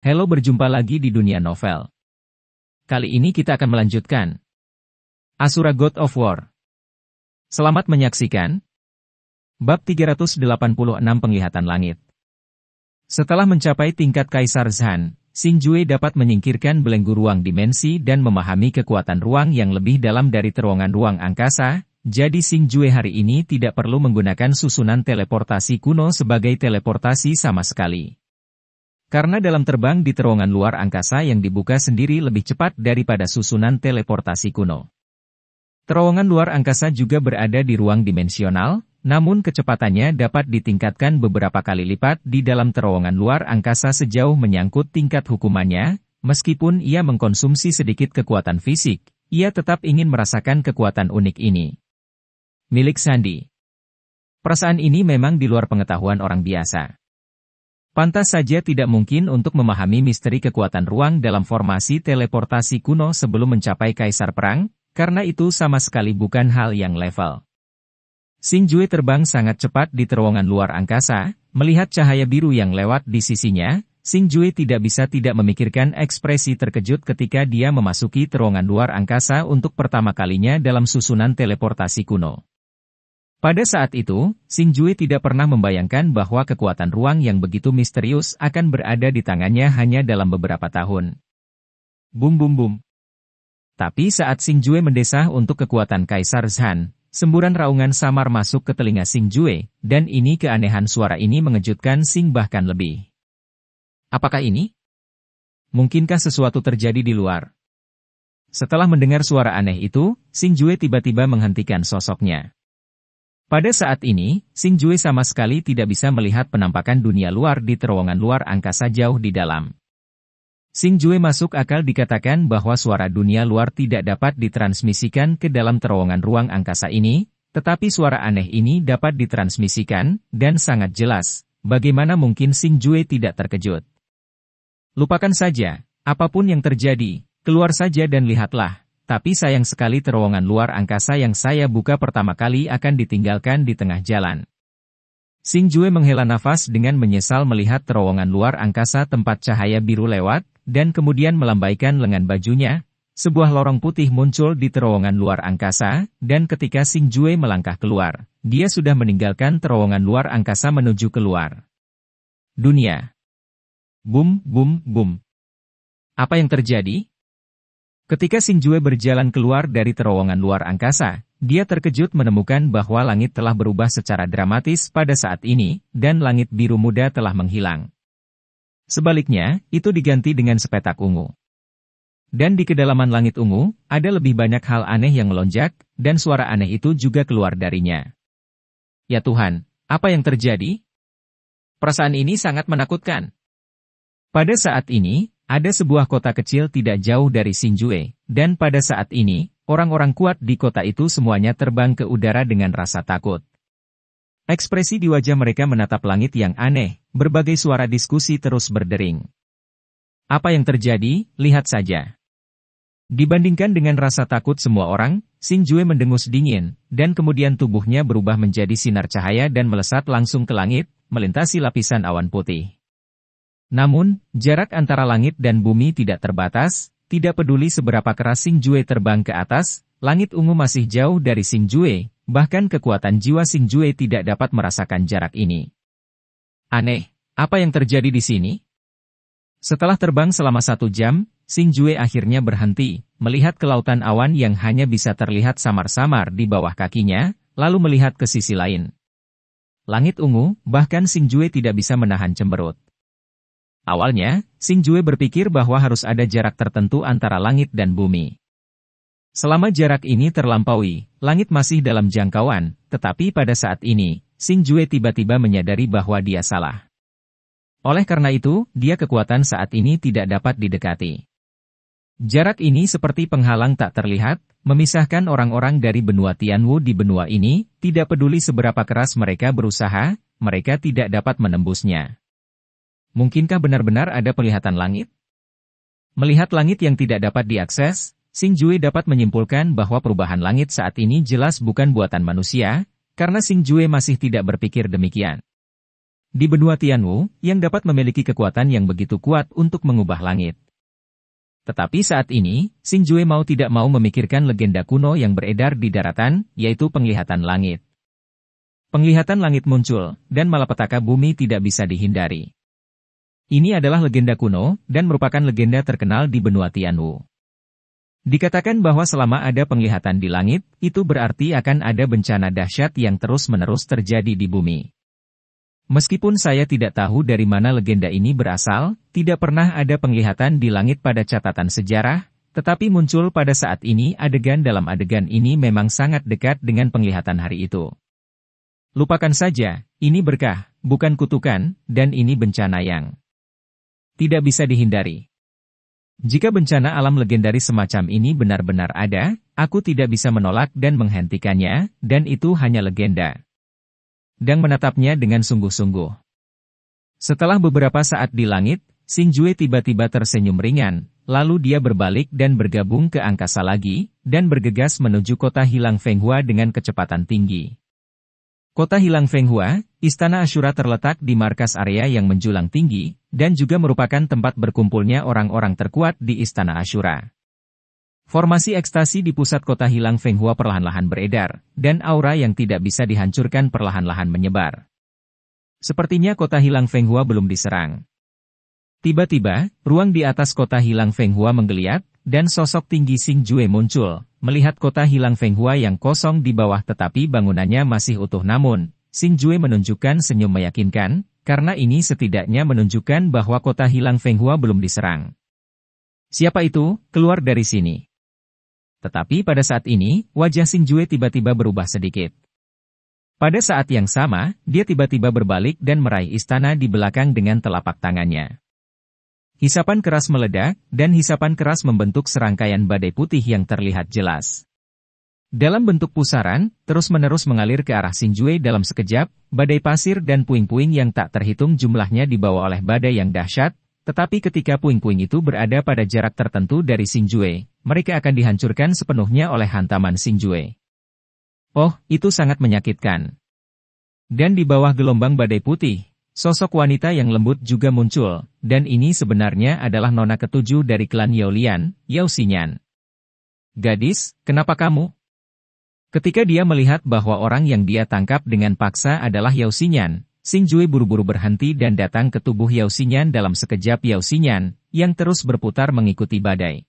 Halo berjumpa lagi di dunia novel. Kali ini kita akan melanjutkan. Asura God of War. Selamat menyaksikan. Bab 386 Penglihatan Langit. Setelah mencapai tingkat Kaisar Zhan, Jue dapat menyingkirkan belenggu ruang dimensi dan memahami kekuatan ruang yang lebih dalam dari terowongan ruang angkasa, jadi Jue hari ini tidak perlu menggunakan susunan teleportasi kuno sebagai teleportasi sama sekali. Karena dalam terbang di terowongan luar angkasa yang dibuka sendiri lebih cepat daripada susunan teleportasi kuno. Terowongan luar angkasa juga berada di ruang dimensional, namun kecepatannya dapat ditingkatkan beberapa kali lipat di dalam terowongan luar angkasa sejauh menyangkut tingkat hukumannya, meskipun ia mengkonsumsi sedikit kekuatan fisik, ia tetap ingin merasakan kekuatan unik ini. Milik Sandi Perasaan ini memang di luar pengetahuan orang biasa. Pantas saja tidak mungkin untuk memahami misteri kekuatan ruang dalam formasi teleportasi kuno sebelum mencapai Kaisar Perang, karena itu sama sekali bukan hal yang level. Jue terbang sangat cepat di terowongan luar angkasa, melihat cahaya biru yang lewat di sisinya, Jue tidak bisa tidak memikirkan ekspresi terkejut ketika dia memasuki terowongan luar angkasa untuk pertama kalinya dalam susunan teleportasi kuno. Pada saat itu, Sing Jui tidak pernah membayangkan bahwa kekuatan ruang yang begitu misterius akan berada di tangannya hanya dalam beberapa tahun. Bum bum bum. Tapi saat Sing Jue mendesah untuk kekuatan Kaisar Zhan, semburan raungan samar masuk ke telinga Sing Jue, dan ini keanehan suara ini mengejutkan Sing bahkan lebih. Apakah ini? Mungkinkah sesuatu terjadi di luar? Setelah mendengar suara aneh itu, Sing Jue tiba-tiba menghentikan sosoknya. Pada saat ini, Sing Jue sama sekali tidak bisa melihat penampakan dunia luar di terowongan luar angkasa jauh di dalam. Sing Jue masuk akal dikatakan bahwa suara dunia luar tidak dapat ditransmisikan ke dalam terowongan ruang angkasa ini, tetapi suara aneh ini dapat ditransmisikan, dan sangat jelas. Bagaimana mungkin Sing Jue tidak terkejut? Lupakan saja, apapun yang terjadi, keluar saja dan lihatlah, tapi sayang sekali terowongan luar angkasa yang saya buka pertama kali akan ditinggalkan di tengah jalan. Sing Jue menghela nafas dengan menyesal melihat terowongan luar angkasa tempat cahaya biru lewat, dan kemudian melambaikan lengan bajunya, sebuah lorong putih muncul di terowongan luar angkasa, dan ketika Sing Jue melangkah keluar, dia sudah meninggalkan terowongan luar angkasa menuju keluar. Dunia. Boom, boom, boom. Apa yang terjadi? Ketika Singjue berjalan keluar dari terowongan luar angkasa, dia terkejut menemukan bahwa langit telah berubah secara dramatis pada saat ini, dan langit biru muda telah menghilang. Sebaliknya, itu diganti dengan sepetak ungu. Dan di kedalaman langit ungu, ada lebih banyak hal aneh yang melonjak, dan suara aneh itu juga keluar darinya. Ya Tuhan, apa yang terjadi? Perasaan ini sangat menakutkan. Pada saat ini, ada sebuah kota kecil tidak jauh dari Sinjue, dan pada saat ini, orang-orang kuat di kota itu semuanya terbang ke udara dengan rasa takut. Ekspresi di wajah mereka menatap langit yang aneh, berbagai suara diskusi terus berdering. Apa yang terjadi, lihat saja. Dibandingkan dengan rasa takut semua orang, Sinjue mendengus dingin, dan kemudian tubuhnya berubah menjadi sinar cahaya dan melesat langsung ke langit, melintasi lapisan awan putih. Namun, jarak antara langit dan bumi tidak terbatas, tidak peduli seberapa keras Sing Jue terbang ke atas, langit ungu masih jauh dari Sing Jue. bahkan kekuatan jiwa Sing Jue tidak dapat merasakan jarak ini. Aneh, apa yang terjadi di sini? Setelah terbang selama satu jam, Sing Jue akhirnya berhenti, melihat kelautan awan yang hanya bisa terlihat samar-samar di bawah kakinya, lalu melihat ke sisi lain. Langit ungu, bahkan Sing Jue tidak bisa menahan cemberut. Awalnya, Sing Jue berpikir bahwa harus ada jarak tertentu antara langit dan bumi. Selama jarak ini terlampaui, langit masih dalam jangkauan, tetapi pada saat ini, Sing Jue tiba-tiba menyadari bahwa dia salah. Oleh karena itu, dia kekuatan saat ini tidak dapat didekati. Jarak ini seperti penghalang tak terlihat, memisahkan orang-orang dari benua Tianwu di benua ini, tidak peduli seberapa keras mereka berusaha, mereka tidak dapat menembusnya. Mungkinkah benar-benar ada pelihatan langit? Melihat langit yang tidak dapat diakses, Sing Jui dapat menyimpulkan bahwa perubahan langit saat ini jelas bukan buatan manusia, karena Sing Jui masih tidak berpikir demikian. Di benua Tianwu, yang dapat memiliki kekuatan yang begitu kuat untuk mengubah langit. Tetapi saat ini, Sing Jue mau tidak mau memikirkan legenda kuno yang beredar di daratan, yaitu penglihatan langit. Penglihatan langit muncul, dan malapetaka bumi tidak bisa dihindari. Ini adalah legenda kuno, dan merupakan legenda terkenal di benua Tianwu. Dikatakan bahwa selama ada penglihatan di langit, itu berarti akan ada bencana dahsyat yang terus-menerus terjadi di bumi. Meskipun saya tidak tahu dari mana legenda ini berasal, tidak pernah ada penglihatan di langit pada catatan sejarah, tetapi muncul pada saat ini adegan dalam adegan ini memang sangat dekat dengan penglihatan hari itu. Lupakan saja, ini berkah, bukan kutukan, dan ini bencana yang tidak bisa dihindari. Jika bencana alam legendaris semacam ini benar-benar ada, aku tidak bisa menolak dan menghentikannya, dan itu hanya legenda. Dang menatapnya dengan sungguh-sungguh. Setelah beberapa saat di langit, Sing Jue tiba-tiba tersenyum ringan, lalu dia berbalik dan bergabung ke angkasa lagi, dan bergegas menuju kota hilang Fenghua dengan kecepatan tinggi. Kota hilang Fenghua, Istana Ashura terletak di markas area yang menjulang tinggi, dan juga merupakan tempat berkumpulnya orang-orang terkuat di Istana Ashura. Formasi ekstasi di pusat kota hilang Fenghua perlahan-lahan beredar, dan aura yang tidak bisa dihancurkan perlahan-lahan menyebar. Sepertinya kota hilang Fenghua belum diserang. Tiba-tiba, ruang di atas kota hilang Fenghua menggeliat, dan sosok tinggi Sing Jue muncul, melihat kota hilang Feng Hua yang kosong di bawah tetapi bangunannya masih utuh namun, Sing Jue menunjukkan senyum meyakinkan, karena ini setidaknya menunjukkan bahwa kota hilang Feng Hua belum diserang. Siapa itu? Keluar dari sini. Tetapi pada saat ini, wajah Sing Jue tiba-tiba berubah sedikit. Pada saat yang sama, dia tiba-tiba berbalik dan meraih istana di belakang dengan telapak tangannya. Hisapan keras meledak, dan hisapan keras membentuk serangkaian badai putih yang terlihat jelas. Dalam bentuk pusaran, terus-menerus mengalir ke arah Sinjue dalam sekejap, badai pasir dan puing-puing yang tak terhitung jumlahnya dibawa oleh badai yang dahsyat, tetapi ketika puing-puing itu berada pada jarak tertentu dari Sinjue, mereka akan dihancurkan sepenuhnya oleh hantaman Sinjue. Oh, itu sangat menyakitkan. Dan di bawah gelombang badai putih, Sosok wanita yang lembut juga muncul, dan ini sebenarnya adalah nona ketujuh dari klan Yaolian, Yao Xinyan. Gadis, kenapa kamu? Ketika dia melihat bahwa orang yang dia tangkap dengan paksa adalah Yao Xinyan, Xing Jui buru-buru berhenti dan datang ke tubuh Yao Xinyan dalam sekejap Yao Xinyan, yang terus berputar mengikuti badai.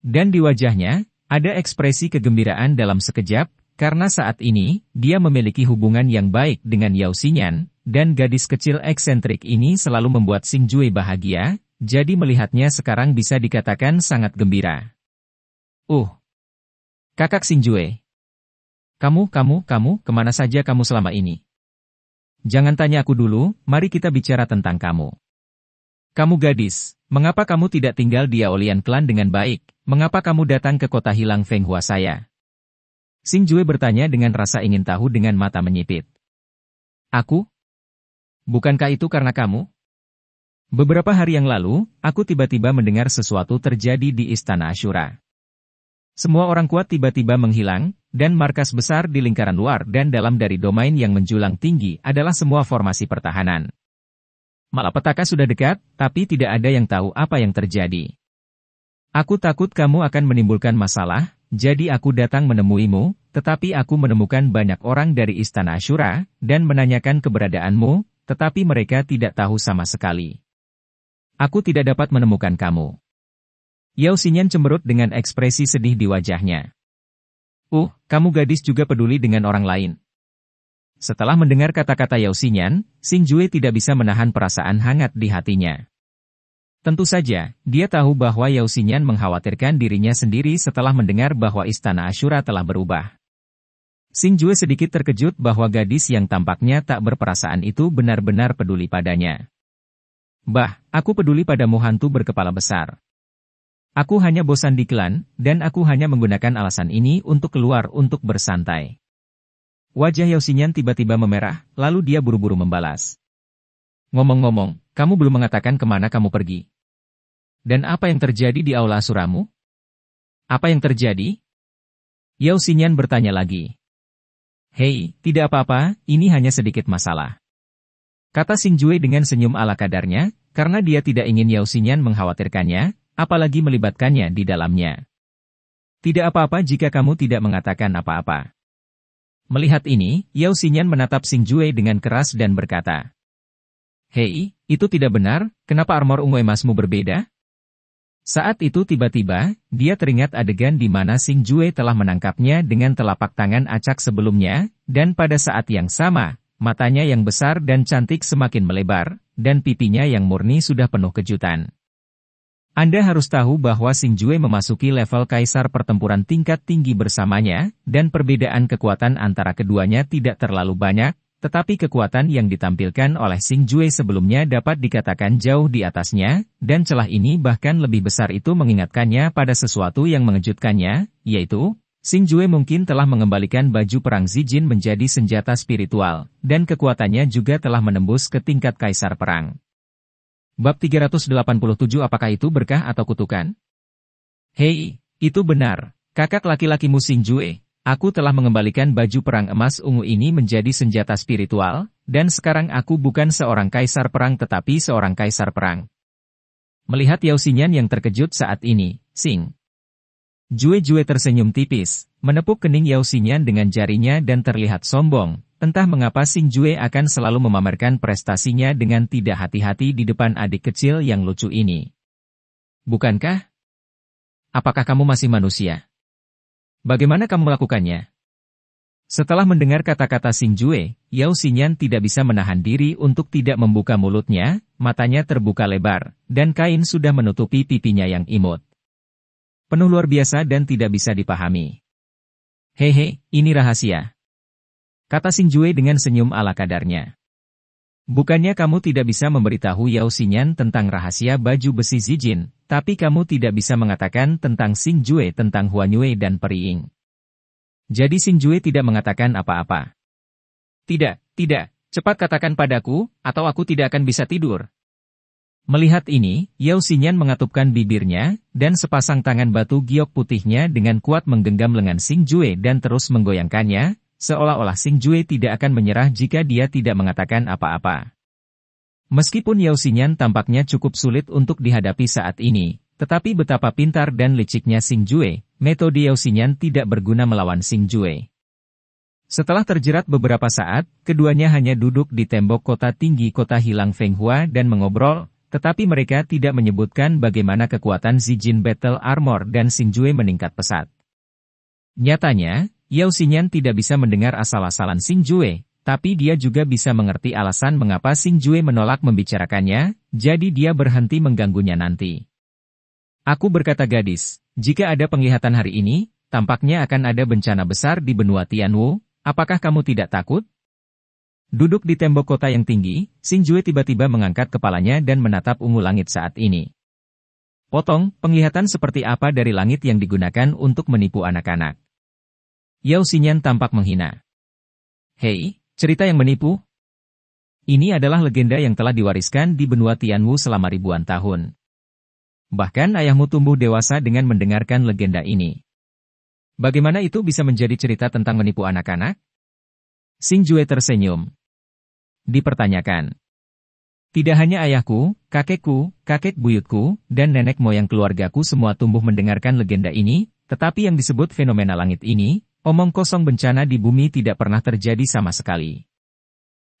Dan di wajahnya, ada ekspresi kegembiraan dalam sekejap, karena saat ini, dia memiliki hubungan yang baik dengan Yao Xinyan, dan gadis kecil eksentrik ini selalu membuat Sing Jue bahagia, jadi melihatnya sekarang bisa dikatakan sangat gembira. Uh. Kakak Sing Jue! Kamu, kamu, kamu, kemana saja kamu selama ini? Jangan tanya aku dulu, mari kita bicara tentang kamu. Kamu gadis, mengapa kamu tidak tinggal di Aolian Klan dengan baik? Mengapa kamu datang ke kota hilang Feng Hua saya? Sing Jue bertanya dengan rasa ingin tahu dengan mata menyipit. Aku, Bukankah itu karena kamu? Beberapa hari yang lalu, aku tiba-tiba mendengar sesuatu terjadi di Istana Ashura. Semua orang kuat tiba-tiba menghilang, dan markas besar di lingkaran luar dan dalam dari domain yang menjulang tinggi adalah semua formasi pertahanan. Malapetaka sudah dekat, tapi tidak ada yang tahu apa yang terjadi. Aku takut kamu akan menimbulkan masalah, jadi aku datang menemuimu, tetapi aku menemukan banyak orang dari Istana Ashura, dan menanyakan keberadaanmu, tetapi mereka tidak tahu sama sekali. Aku tidak dapat menemukan kamu. Yao Xinyan cemberut dengan ekspresi sedih di wajahnya. Uh, kamu gadis juga peduli dengan orang lain. Setelah mendengar kata-kata Yao Xinyan, Xin Jue tidak bisa menahan perasaan hangat di hatinya. Tentu saja, dia tahu bahwa Yao Xinyan mengkhawatirkan dirinya sendiri setelah mendengar bahwa Istana Ashura telah berubah. Sing Jue sedikit terkejut bahwa gadis yang tampaknya tak berperasaan itu benar-benar peduli padanya. Bah, aku peduli padamu hantu berkepala besar. Aku hanya bosan di klan, dan aku hanya menggunakan alasan ini untuk keluar untuk bersantai. Wajah Xinyan tiba-tiba memerah, lalu dia buru-buru membalas. Ngomong-ngomong, kamu belum mengatakan kemana kamu pergi. Dan apa yang terjadi di aula suramu? Apa yang terjadi? Xinyan bertanya lagi. Hei, tidak apa-apa, ini hanya sedikit masalah. Kata Sinjue dengan senyum ala kadarnya, karena dia tidak ingin Yao Xinyan mengkhawatirkannya, apalagi melibatkannya di dalamnya. Tidak apa-apa jika kamu tidak mengatakan apa-apa. Melihat ini, Yao Xinyan menatap Sinjue dengan keras dan berkata, Hei, itu tidak benar, kenapa armor ungu emasmu berbeda? Saat itu tiba-tiba, dia teringat adegan di mana Sing Jue telah menangkapnya dengan telapak tangan acak sebelumnya, dan pada saat yang sama, matanya yang besar dan cantik semakin melebar, dan pipinya yang murni sudah penuh kejutan. Anda harus tahu bahwa Sing Jue memasuki level kaisar pertempuran tingkat tinggi bersamanya, dan perbedaan kekuatan antara keduanya tidak terlalu banyak, tetapi kekuatan yang ditampilkan oleh Sing Jue sebelumnya dapat dikatakan jauh di atasnya, dan celah ini bahkan lebih besar itu mengingatkannya pada sesuatu yang mengejutkannya, yaitu, Sing Jue mungkin telah mengembalikan baju perang Zijin menjadi senjata spiritual, dan kekuatannya juga telah menembus ke tingkat kaisar perang. Bab 387 apakah itu berkah atau kutukan? Hei, itu benar, kakak laki-lakimu Sing Jue, Aku telah mengembalikan baju perang emas ungu ini menjadi senjata spiritual, dan sekarang aku bukan seorang kaisar perang tetapi seorang kaisar perang. Melihat Yao Xinyan yang terkejut saat ini, Sing. Jue-jue tersenyum tipis, menepuk kening Yao Xinyan dengan jarinya dan terlihat sombong. Entah mengapa Sing Jue akan selalu memamerkan prestasinya dengan tidak hati-hati di depan adik kecil yang lucu ini. Bukankah? Apakah kamu masih manusia? Bagaimana kamu melakukannya? Setelah mendengar kata-kata Xing Jue, Yao Xinyan tidak bisa menahan diri untuk tidak membuka mulutnya, matanya terbuka lebar, dan kain sudah menutupi pipinya yang imut. Penuh luar biasa dan tidak bisa dipahami. Hehe, ini rahasia. Kata Xing Jue dengan senyum ala kadarnya. Bukannya kamu tidak bisa memberitahu Yao Xinyan tentang rahasia baju besi Zijin, tapi kamu tidak bisa mengatakan tentang Xing Jue tentang Huan Yue dan Periing. Jadi Xing Jue tidak mengatakan apa-apa. Tidak, tidak, cepat katakan padaku, atau aku tidak akan bisa tidur. Melihat ini, Yao Xinyan mengatupkan bibirnya, dan sepasang tangan batu giok putihnya dengan kuat menggenggam lengan Xing Jue dan terus menggoyangkannya, seolah-olah Xing Jue tidak akan menyerah jika dia tidak mengatakan apa-apa. Meskipun Yao Xinyan tampaknya cukup sulit untuk dihadapi saat ini, tetapi betapa pintar dan liciknya Xing Jue, metode Yao Xinyan tidak berguna melawan Xing Jue. Setelah terjerat beberapa saat, keduanya hanya duduk di tembok kota tinggi kota hilang Feng Hua dan mengobrol, tetapi mereka tidak menyebutkan bagaimana kekuatan Zijin Battle Armor dan Xing Jue meningkat pesat. Nyatanya, Yao Xinyan tidak bisa mendengar asal-asalan Xing Jue, tapi dia juga bisa mengerti alasan mengapa Sing Jue menolak membicarakannya, jadi dia berhenti mengganggunya nanti. Aku berkata gadis, jika ada penglihatan hari ini, tampaknya akan ada bencana besar di benua Tianwu, apakah kamu tidak takut? Duduk di tembok kota yang tinggi, Sing Jue tiba-tiba mengangkat kepalanya dan menatap ungu langit saat ini. Potong, penglihatan seperti apa dari langit yang digunakan untuk menipu anak-anak? Yao Xinyan tampak menghina. Hei, Cerita yang menipu? Ini adalah legenda yang telah diwariskan di benua Tianwu selama ribuan tahun. Bahkan ayahmu tumbuh dewasa dengan mendengarkan legenda ini. Bagaimana itu bisa menjadi cerita tentang menipu anak-anak? Sing Jue tersenyum. Dipertanyakan. Tidak hanya ayahku, kakekku, kakek buyutku, dan nenek moyang keluargaku semua tumbuh mendengarkan legenda ini, tetapi yang disebut fenomena langit ini, Omong kosong bencana di bumi tidak pernah terjadi sama sekali.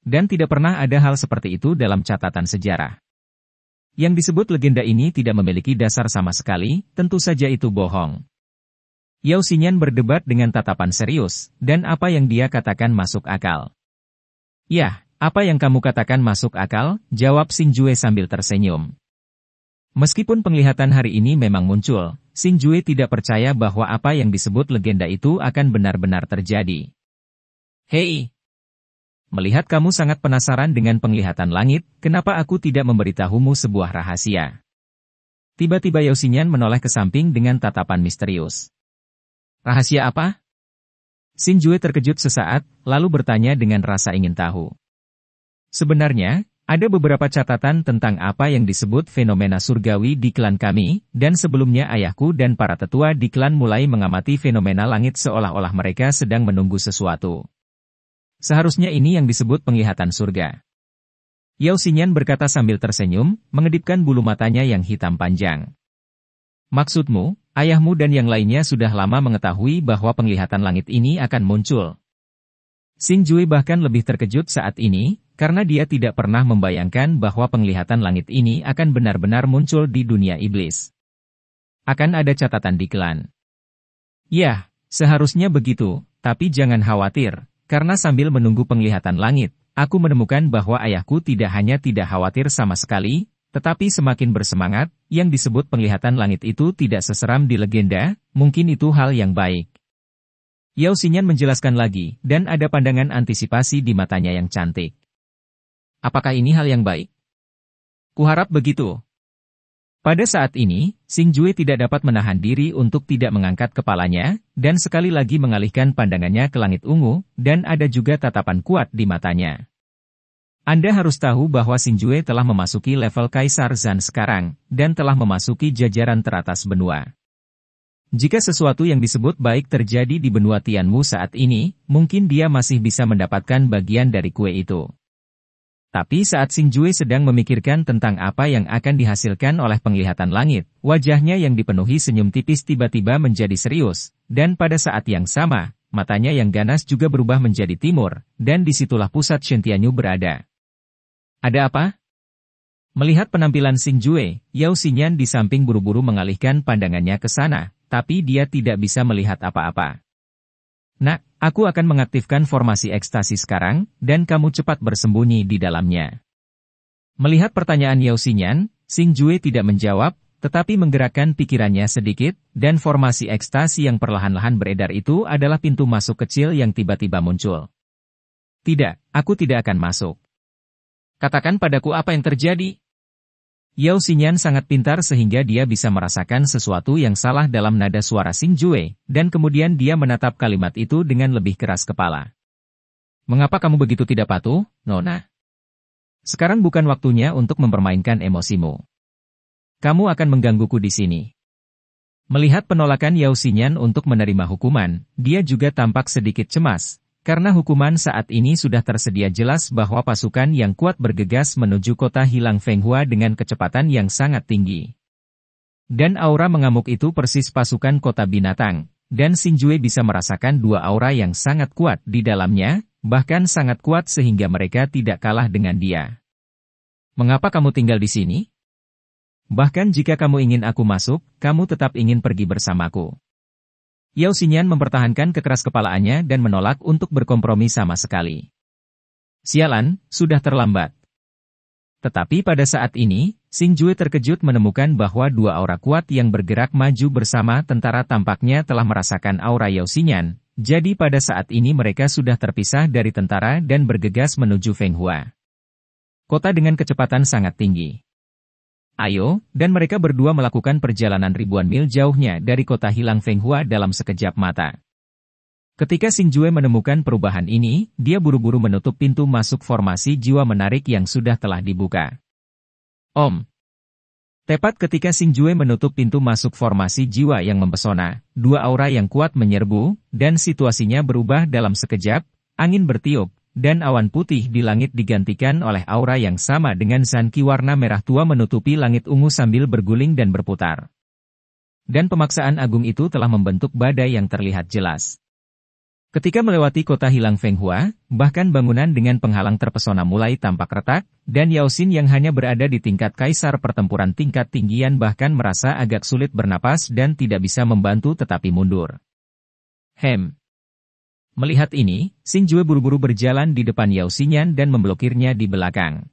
Dan tidak pernah ada hal seperti itu dalam catatan sejarah. Yang disebut legenda ini tidak memiliki dasar sama sekali, tentu saja itu bohong. Yao Xinyan berdebat dengan tatapan serius, dan apa yang dia katakan masuk akal. Yah, apa yang kamu katakan masuk akal, jawab Xinjue sambil tersenyum. Meskipun penglihatan hari ini memang muncul, Xing Jue tidak percaya bahwa apa yang disebut legenda itu akan benar-benar terjadi. Hei! Melihat kamu sangat penasaran dengan penglihatan langit, kenapa aku tidak memberitahumu sebuah rahasia? Tiba-tiba Xinyan menoleh ke samping dengan tatapan misterius. Rahasia apa? Xin Jue terkejut sesaat, lalu bertanya dengan rasa ingin tahu. Sebenarnya, ada beberapa catatan tentang apa yang disebut fenomena surgawi di klan kami, dan sebelumnya ayahku dan para tetua di klan mulai mengamati fenomena langit seolah-olah mereka sedang menunggu sesuatu. Seharusnya ini yang disebut penglihatan surga. Yao Xinyan berkata sambil tersenyum, mengedipkan bulu matanya yang hitam panjang. Maksudmu, ayahmu dan yang lainnya sudah lama mengetahui bahwa penglihatan langit ini akan muncul. Xin Jui bahkan lebih terkejut saat ini, karena dia tidak pernah membayangkan bahwa penglihatan langit ini akan benar-benar muncul di dunia iblis. Akan ada catatan di Klan. Yah, seharusnya begitu, tapi jangan khawatir, karena sambil menunggu penglihatan langit, aku menemukan bahwa ayahku tidak hanya tidak khawatir sama sekali, tetapi semakin bersemangat, yang disebut penglihatan langit itu tidak seseram di legenda, mungkin itu hal yang baik. Yao Xinyan menjelaskan lagi, dan ada pandangan antisipasi di matanya yang cantik. Apakah ini hal yang baik? Kuharap begitu. Pada saat ini, Sing Jue tidak dapat menahan diri untuk tidak mengangkat kepalanya, dan sekali lagi mengalihkan pandangannya ke langit ungu, dan ada juga tatapan kuat di matanya. Anda harus tahu bahwa Sing Jue telah memasuki level Kaisar Zan sekarang, dan telah memasuki jajaran teratas benua. Jika sesuatu yang disebut baik terjadi di benua Tianmu saat ini, mungkin dia masih bisa mendapatkan bagian dari kue itu. Tapi saat Sing Jue sedang memikirkan tentang apa yang akan dihasilkan oleh penglihatan langit, wajahnya yang dipenuhi senyum tipis tiba-tiba menjadi serius, dan pada saat yang sama, matanya yang ganas juga berubah menjadi timur, dan disitulah pusat Shentianyu berada. Ada apa? Melihat penampilan Sing Jue, Yao Xinyan di samping buru-buru mengalihkan pandangannya ke sana, tapi dia tidak bisa melihat apa-apa. Nak, aku akan mengaktifkan formasi ekstasi sekarang, dan kamu cepat bersembunyi di dalamnya. Melihat pertanyaan Yao Xinyan, Xing Jue tidak menjawab, tetapi menggerakkan pikirannya sedikit, dan formasi ekstasi yang perlahan-lahan beredar itu adalah pintu masuk kecil yang tiba-tiba muncul. Tidak, aku tidak akan masuk. Katakan padaku apa yang terjadi. Yao Xinyan sangat pintar sehingga dia bisa merasakan sesuatu yang salah dalam nada suara Xing Jue, dan kemudian dia menatap kalimat itu dengan lebih keras kepala. Mengapa kamu begitu tidak patuh, Nona? Sekarang bukan waktunya untuk mempermainkan emosimu. Kamu akan menggangguku di sini. Melihat penolakan Yao Xinyan untuk menerima hukuman, dia juga tampak sedikit cemas, karena hukuman saat ini sudah tersedia jelas bahwa pasukan yang kuat bergegas menuju kota hilang Fenghua dengan kecepatan yang sangat tinggi. Dan aura mengamuk itu persis pasukan kota binatang, dan Sinjue bisa merasakan dua aura yang sangat kuat di dalamnya, bahkan sangat kuat sehingga mereka tidak kalah dengan dia. Mengapa kamu tinggal di sini? Bahkan jika kamu ingin aku masuk, kamu tetap ingin pergi bersamaku. Yao Xinyan mempertahankan kekeras kepalaannya dan menolak untuk berkompromi sama sekali. Sialan, sudah terlambat. Tetapi pada saat ini, Xin Jue terkejut menemukan bahwa dua aura kuat yang bergerak maju bersama tentara tampaknya telah merasakan aura Yao Xinyan, jadi pada saat ini mereka sudah terpisah dari tentara dan bergegas menuju Feng Hua. Kota dengan kecepatan sangat tinggi. Ayo, dan mereka berdua melakukan perjalanan ribuan mil jauhnya dari kota hilang Fenghua dalam sekejap mata. Ketika Sing Jue menemukan perubahan ini, dia buru-buru menutup pintu masuk formasi jiwa menarik yang sudah telah dibuka. Om, Tepat ketika Sing Jue menutup pintu masuk formasi jiwa yang mempesona, dua aura yang kuat menyerbu, dan situasinya berubah dalam sekejap, angin bertiup, dan awan putih di langit digantikan oleh aura yang sama dengan zanki warna merah tua menutupi langit ungu sambil berguling dan berputar. Dan pemaksaan agung itu telah membentuk badai yang terlihat jelas. Ketika melewati kota hilang Fenghua, bahkan bangunan dengan penghalang terpesona mulai tampak retak, dan Yaosin yang hanya berada di tingkat kaisar pertempuran tingkat tinggian bahkan merasa agak sulit bernapas dan tidak bisa membantu tetapi mundur. Hem, Melihat ini, Xin Jue buru-buru berjalan di depan Yao Xinyan dan memblokirnya di belakang.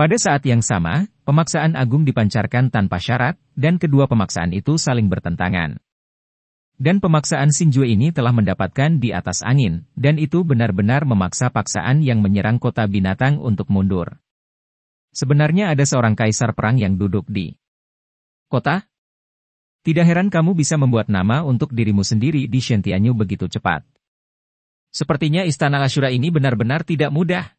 Pada saat yang sama, pemaksaan agung dipancarkan tanpa syarat, dan kedua pemaksaan itu saling bertentangan. Dan pemaksaan Xin Jue ini telah mendapatkan di atas angin, dan itu benar-benar memaksa paksaan yang menyerang kota binatang untuk mundur. Sebenarnya ada seorang kaisar perang yang duduk di kota, tidak heran kamu bisa membuat nama untuk dirimu sendiri di Shentianyu begitu cepat. Sepertinya Istana Asyura ini benar-benar tidak mudah.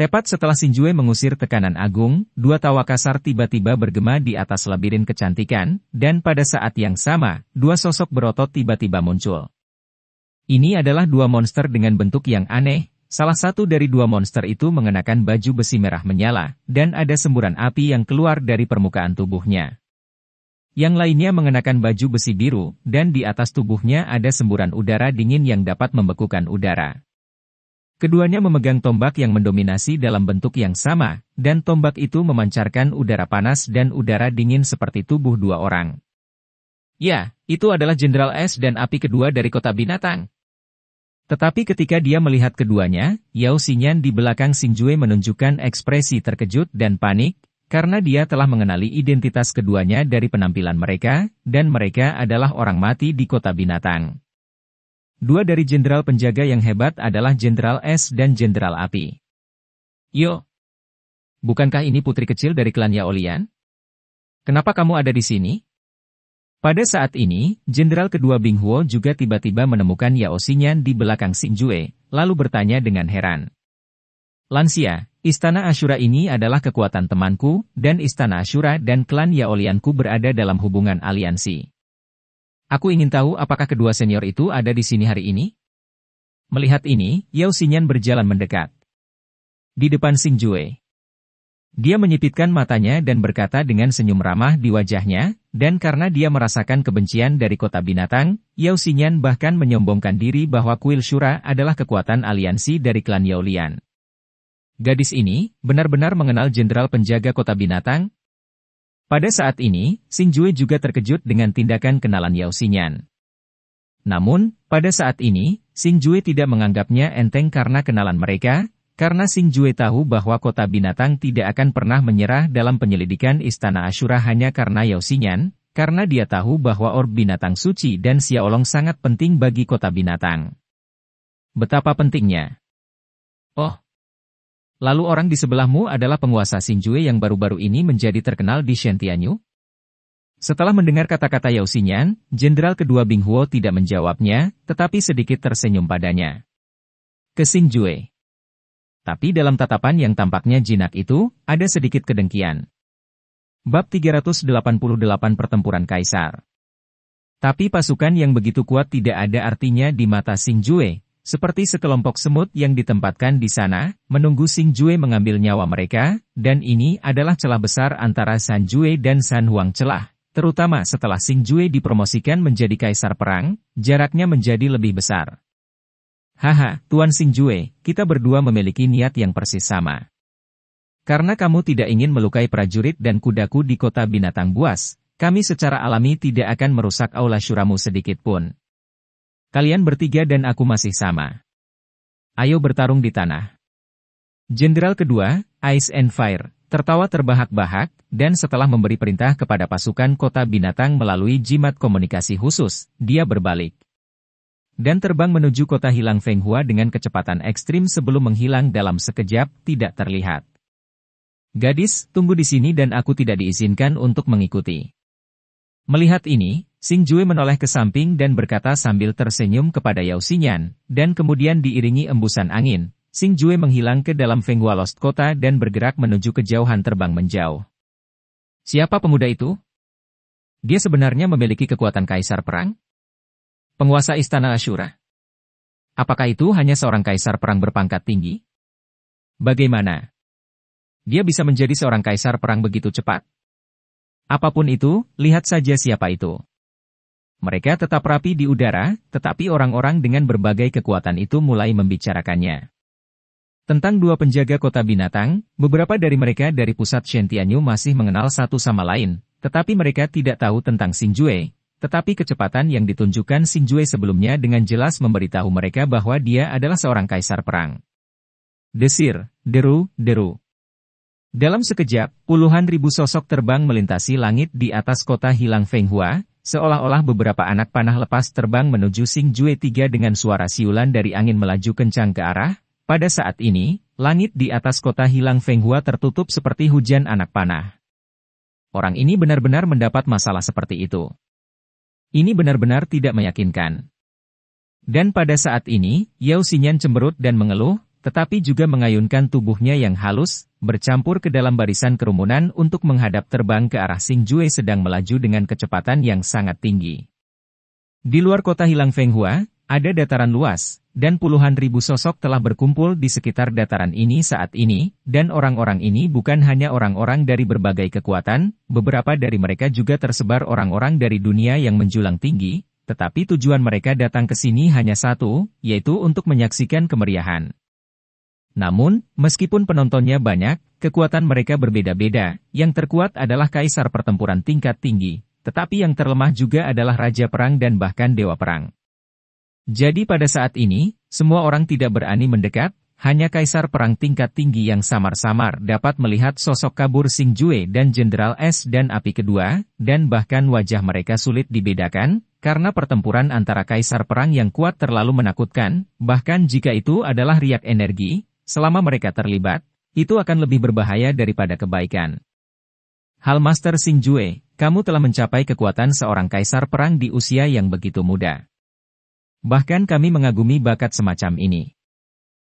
Tepat setelah Sinjue mengusir tekanan agung, dua tawa kasar tiba-tiba bergema di atas labirin kecantikan, dan pada saat yang sama, dua sosok berotot tiba-tiba muncul. Ini adalah dua monster dengan bentuk yang aneh, salah satu dari dua monster itu mengenakan baju besi merah menyala, dan ada semburan api yang keluar dari permukaan tubuhnya. Yang lainnya mengenakan baju besi biru, dan di atas tubuhnya ada semburan udara dingin yang dapat membekukan udara. Keduanya memegang tombak yang mendominasi dalam bentuk yang sama, dan tombak itu memancarkan udara panas dan udara dingin seperti tubuh dua orang. Ya, itu adalah Jenderal S dan api kedua dari kota binatang. Tetapi ketika dia melihat keduanya, Yao Xinyan di belakang Xinjue menunjukkan ekspresi terkejut dan panik, karena dia telah mengenali identitas keduanya dari penampilan mereka, dan mereka adalah orang mati di kota binatang. Dua dari jenderal penjaga yang hebat adalah Jenderal S dan Jenderal Api. Yo! Bukankah ini putri kecil dari klan Yaolian? Kenapa kamu ada di sini? Pada saat ini, jenderal kedua Bing Huo juga tiba-tiba menemukan Yao Xinyan di belakang Xinjue, lalu bertanya dengan heran. Lansia, Istana Ashura ini adalah kekuatan temanku, dan Istana Ashura dan klan Yaolianku berada dalam hubungan aliansi. Aku ingin tahu apakah kedua senior itu ada di sini hari ini? Melihat ini, Yao Xinyan berjalan mendekat. Di depan Xing Jue. Dia menyipitkan matanya dan berkata dengan senyum ramah di wajahnya, dan karena dia merasakan kebencian dari kota binatang, Yao Xinyan bahkan menyombongkan diri bahwa kuil Shura adalah kekuatan aliansi dari klan Yaolian. Gadis ini benar-benar mengenal jenderal penjaga kota binatang. Pada saat ini, Xin Jue juga terkejut dengan tindakan kenalan Yao Xinyan. Namun, pada saat ini, Xin Jue tidak menganggapnya enteng karena kenalan mereka, karena Xin Jue tahu bahwa kota binatang tidak akan pernah menyerah dalam penyelidikan Istana Ashura hanya karena Yao Xinyan, karena dia tahu bahwa orb binatang suci dan Xiaolong sangat penting bagi kota binatang. Betapa pentingnya. Lalu orang di sebelahmu adalah penguasa Xinjue yang baru-baru ini menjadi terkenal di Shentianyu? Setelah mendengar kata-kata Yao Xinyan, jenderal kedua Bing Huo tidak menjawabnya, tetapi sedikit tersenyum padanya. Ke Xinjue. Tapi dalam tatapan yang tampaknya jinak itu, ada sedikit kedengkian. Bab 388 Pertempuran Kaisar Tapi pasukan yang begitu kuat tidak ada artinya di mata Xinjue, seperti sekelompok semut yang ditempatkan di sana, menunggu Sing Jue mengambil nyawa mereka, dan ini adalah celah besar antara San Jue dan San Huang celah. Terutama setelah Sing Jue dipromosikan menjadi kaisar perang, jaraknya menjadi lebih besar. Haha, Tuan Sing Jue, kita berdua memiliki niat yang persis sama. Karena kamu tidak ingin melukai prajurit dan kudaku di kota binatang buas, kami secara alami tidak akan merusak aula syuramu sedikitpun. Kalian bertiga dan aku masih sama. Ayo bertarung di tanah. Jenderal kedua, Ice and Fire, tertawa terbahak-bahak, dan setelah memberi perintah kepada pasukan kota binatang melalui jimat komunikasi khusus, dia berbalik. Dan terbang menuju kota hilang Fenghua dengan kecepatan ekstrim sebelum menghilang dalam sekejap, tidak terlihat. Gadis, tunggu di sini dan aku tidak diizinkan untuk mengikuti. Melihat ini, Sing Jue menoleh ke samping dan berkata sambil tersenyum kepada Yao Xinyan, dan kemudian diiringi embusan angin. Sing Jue menghilang ke dalam Feng Fenghua Lost Kota dan bergerak menuju kejauhan terbang menjauh. Siapa pemuda itu? Dia sebenarnya memiliki kekuatan kaisar perang? Penguasa istana Ashura? Apakah itu hanya seorang kaisar perang berpangkat tinggi? Bagaimana? Dia bisa menjadi seorang kaisar perang begitu cepat? Apapun itu, lihat saja siapa itu. Mereka tetap rapi di udara, tetapi orang-orang dengan berbagai kekuatan itu mulai membicarakannya. Tentang dua penjaga kota binatang, beberapa dari mereka dari pusat Shentianyu masih mengenal satu sama lain, tetapi mereka tidak tahu tentang Xinjue. Tetapi kecepatan yang ditunjukkan Xinjue sebelumnya dengan jelas memberitahu mereka bahwa dia adalah seorang kaisar perang. Desir, deru, deru. Dalam sekejap, puluhan ribu sosok terbang melintasi langit di atas kota hilang Fenghua, Seolah-olah beberapa anak panah lepas terbang menuju Sing Jue 3 dengan suara siulan dari angin melaju kencang ke arah. Pada saat ini, langit di atas kota hilang Fenghua tertutup seperti hujan anak panah. Orang ini benar-benar mendapat masalah seperti itu. Ini benar-benar tidak meyakinkan. Dan pada saat ini, Yao Xinyan cemberut dan mengeluh, tetapi juga mengayunkan tubuhnya yang halus, bercampur ke dalam barisan kerumunan untuk menghadap terbang ke arah Sing Jue sedang melaju dengan kecepatan yang sangat tinggi. Di luar kota hilang Feng Hua, ada dataran luas, dan puluhan ribu sosok telah berkumpul di sekitar dataran ini saat ini, dan orang-orang ini bukan hanya orang-orang dari berbagai kekuatan, beberapa dari mereka juga tersebar orang-orang dari dunia yang menjulang tinggi, tetapi tujuan mereka datang ke sini hanya satu, yaitu untuk menyaksikan kemeriahan. Namun, meskipun penontonnya banyak, kekuatan mereka berbeda-beda. Yang terkuat adalah kaisar pertempuran tingkat tinggi, tetapi yang terlemah juga adalah raja perang dan bahkan dewa perang. Jadi pada saat ini, semua orang tidak berani mendekat, hanya kaisar perang tingkat tinggi yang samar-samar dapat melihat sosok kabur Sing Jue dan Jenderal S dan api kedua, dan bahkan wajah mereka sulit dibedakan, karena pertempuran antara kaisar perang yang kuat terlalu menakutkan, bahkan jika itu adalah riak energi, selama mereka terlibat, itu akan lebih berbahaya daripada kebaikan. Hal Master Jue, kamu telah mencapai kekuatan seorang kaisar perang di usia yang begitu muda. Bahkan kami mengagumi bakat semacam ini.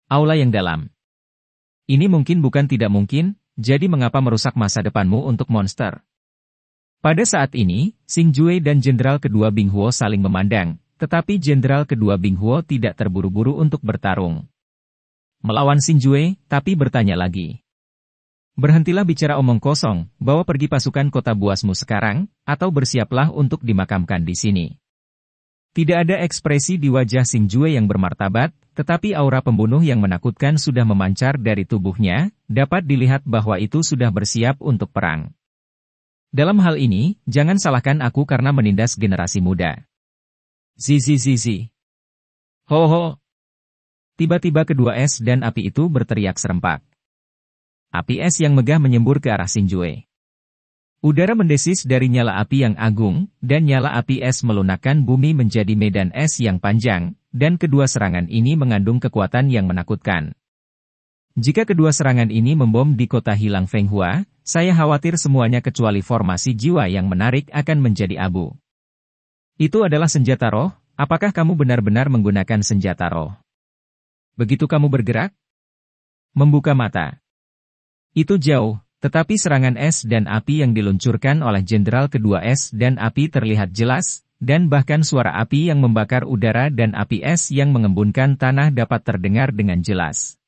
Aula yang dalam. Ini mungkin bukan tidak mungkin, jadi mengapa merusak masa depanmu untuk monster? Pada saat ini, Sing Jue dan Jenderal kedua Bing Huo saling memandang, tetapi Jenderal kedua Bing Huo tidak terburu-buru untuk bertarung melawan Sinjue, tapi bertanya lagi. Berhentilah bicara omong kosong, bawa pergi pasukan kota buasmu sekarang, atau bersiaplah untuk dimakamkan di sini. Tidak ada ekspresi di wajah Sinjue yang bermartabat, tetapi aura pembunuh yang menakutkan sudah memancar dari tubuhnya, dapat dilihat bahwa itu sudah bersiap untuk perang. Dalam hal ini, jangan salahkan aku karena menindas generasi muda. Zizi zizi. Ho ho, Tiba-tiba kedua es dan api itu berteriak serempak. Api es yang megah menyembur ke arah Sinjue. Udara mendesis dari nyala api yang agung, dan nyala api es melunakkan bumi menjadi medan es yang panjang, dan kedua serangan ini mengandung kekuatan yang menakutkan. Jika kedua serangan ini membom di kota hilang Fenghua, saya khawatir semuanya kecuali formasi jiwa yang menarik akan menjadi abu. Itu adalah senjata roh, apakah kamu benar-benar menggunakan senjata roh? Begitu kamu bergerak, membuka mata. Itu jauh, tetapi serangan es dan api yang diluncurkan oleh Jenderal kedua es dan api terlihat jelas, dan bahkan suara api yang membakar udara dan api es yang mengembunkan tanah dapat terdengar dengan jelas.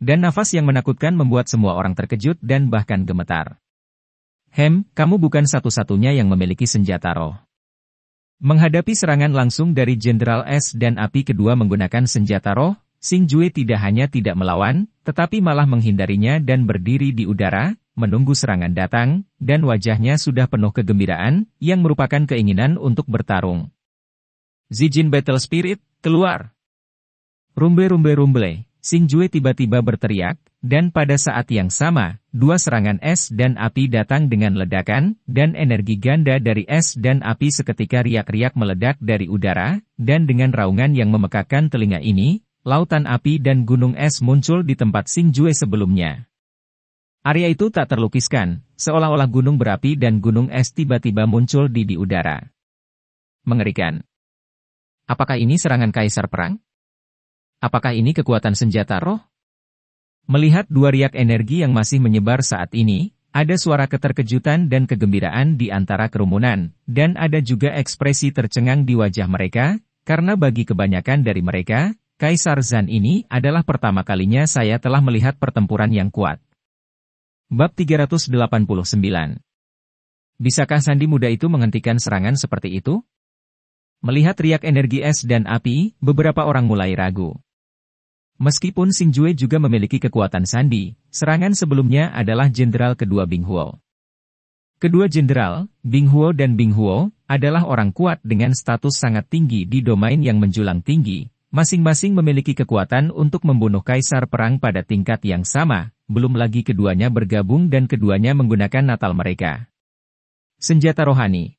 Dan nafas yang menakutkan membuat semua orang terkejut dan bahkan gemetar. Hem, kamu bukan satu-satunya yang memiliki senjata roh. Menghadapi serangan langsung dari Jenderal S dan api kedua menggunakan senjata roh, Sing Jue tidak hanya tidak melawan, tetapi malah menghindarinya dan berdiri di udara, menunggu serangan datang, dan wajahnya sudah penuh kegembiraan, yang merupakan keinginan untuk bertarung. Zijin Battle Spirit, keluar! Rumble rumble rumble, Sing Jue tiba-tiba berteriak, dan pada saat yang sama, dua serangan es dan api datang dengan ledakan, dan energi ganda dari es dan api seketika riak-riak meledak dari udara, dan dengan raungan yang memekakan telinga ini, lautan api dan gunung es muncul di tempat Singjue sebelumnya. Area itu tak terlukiskan, seolah-olah gunung berapi dan gunung es tiba-tiba muncul di di udara. Mengerikan. Apakah ini serangan kaisar perang? Apakah ini kekuatan senjata roh? Melihat dua riak energi yang masih menyebar saat ini, ada suara keterkejutan dan kegembiraan di antara kerumunan, dan ada juga ekspresi tercengang di wajah mereka, karena bagi kebanyakan dari mereka, Kaisar Zan ini adalah pertama kalinya saya telah melihat pertempuran yang kuat. Bab 389 Bisakah sandi muda itu menghentikan serangan seperti itu? Melihat riak energi es dan api, beberapa orang mulai ragu. Meskipun Sing Jue juga memiliki kekuatan sandi, serangan sebelumnya adalah jenderal kedua Bing Huo. Kedua jenderal, Bing Huo dan Bing Huo, adalah orang kuat dengan status sangat tinggi di domain yang menjulang tinggi, Masing-masing memiliki kekuatan untuk membunuh kaisar perang pada tingkat yang sama, belum lagi keduanya bergabung dan keduanya menggunakan natal mereka. Senjata rohani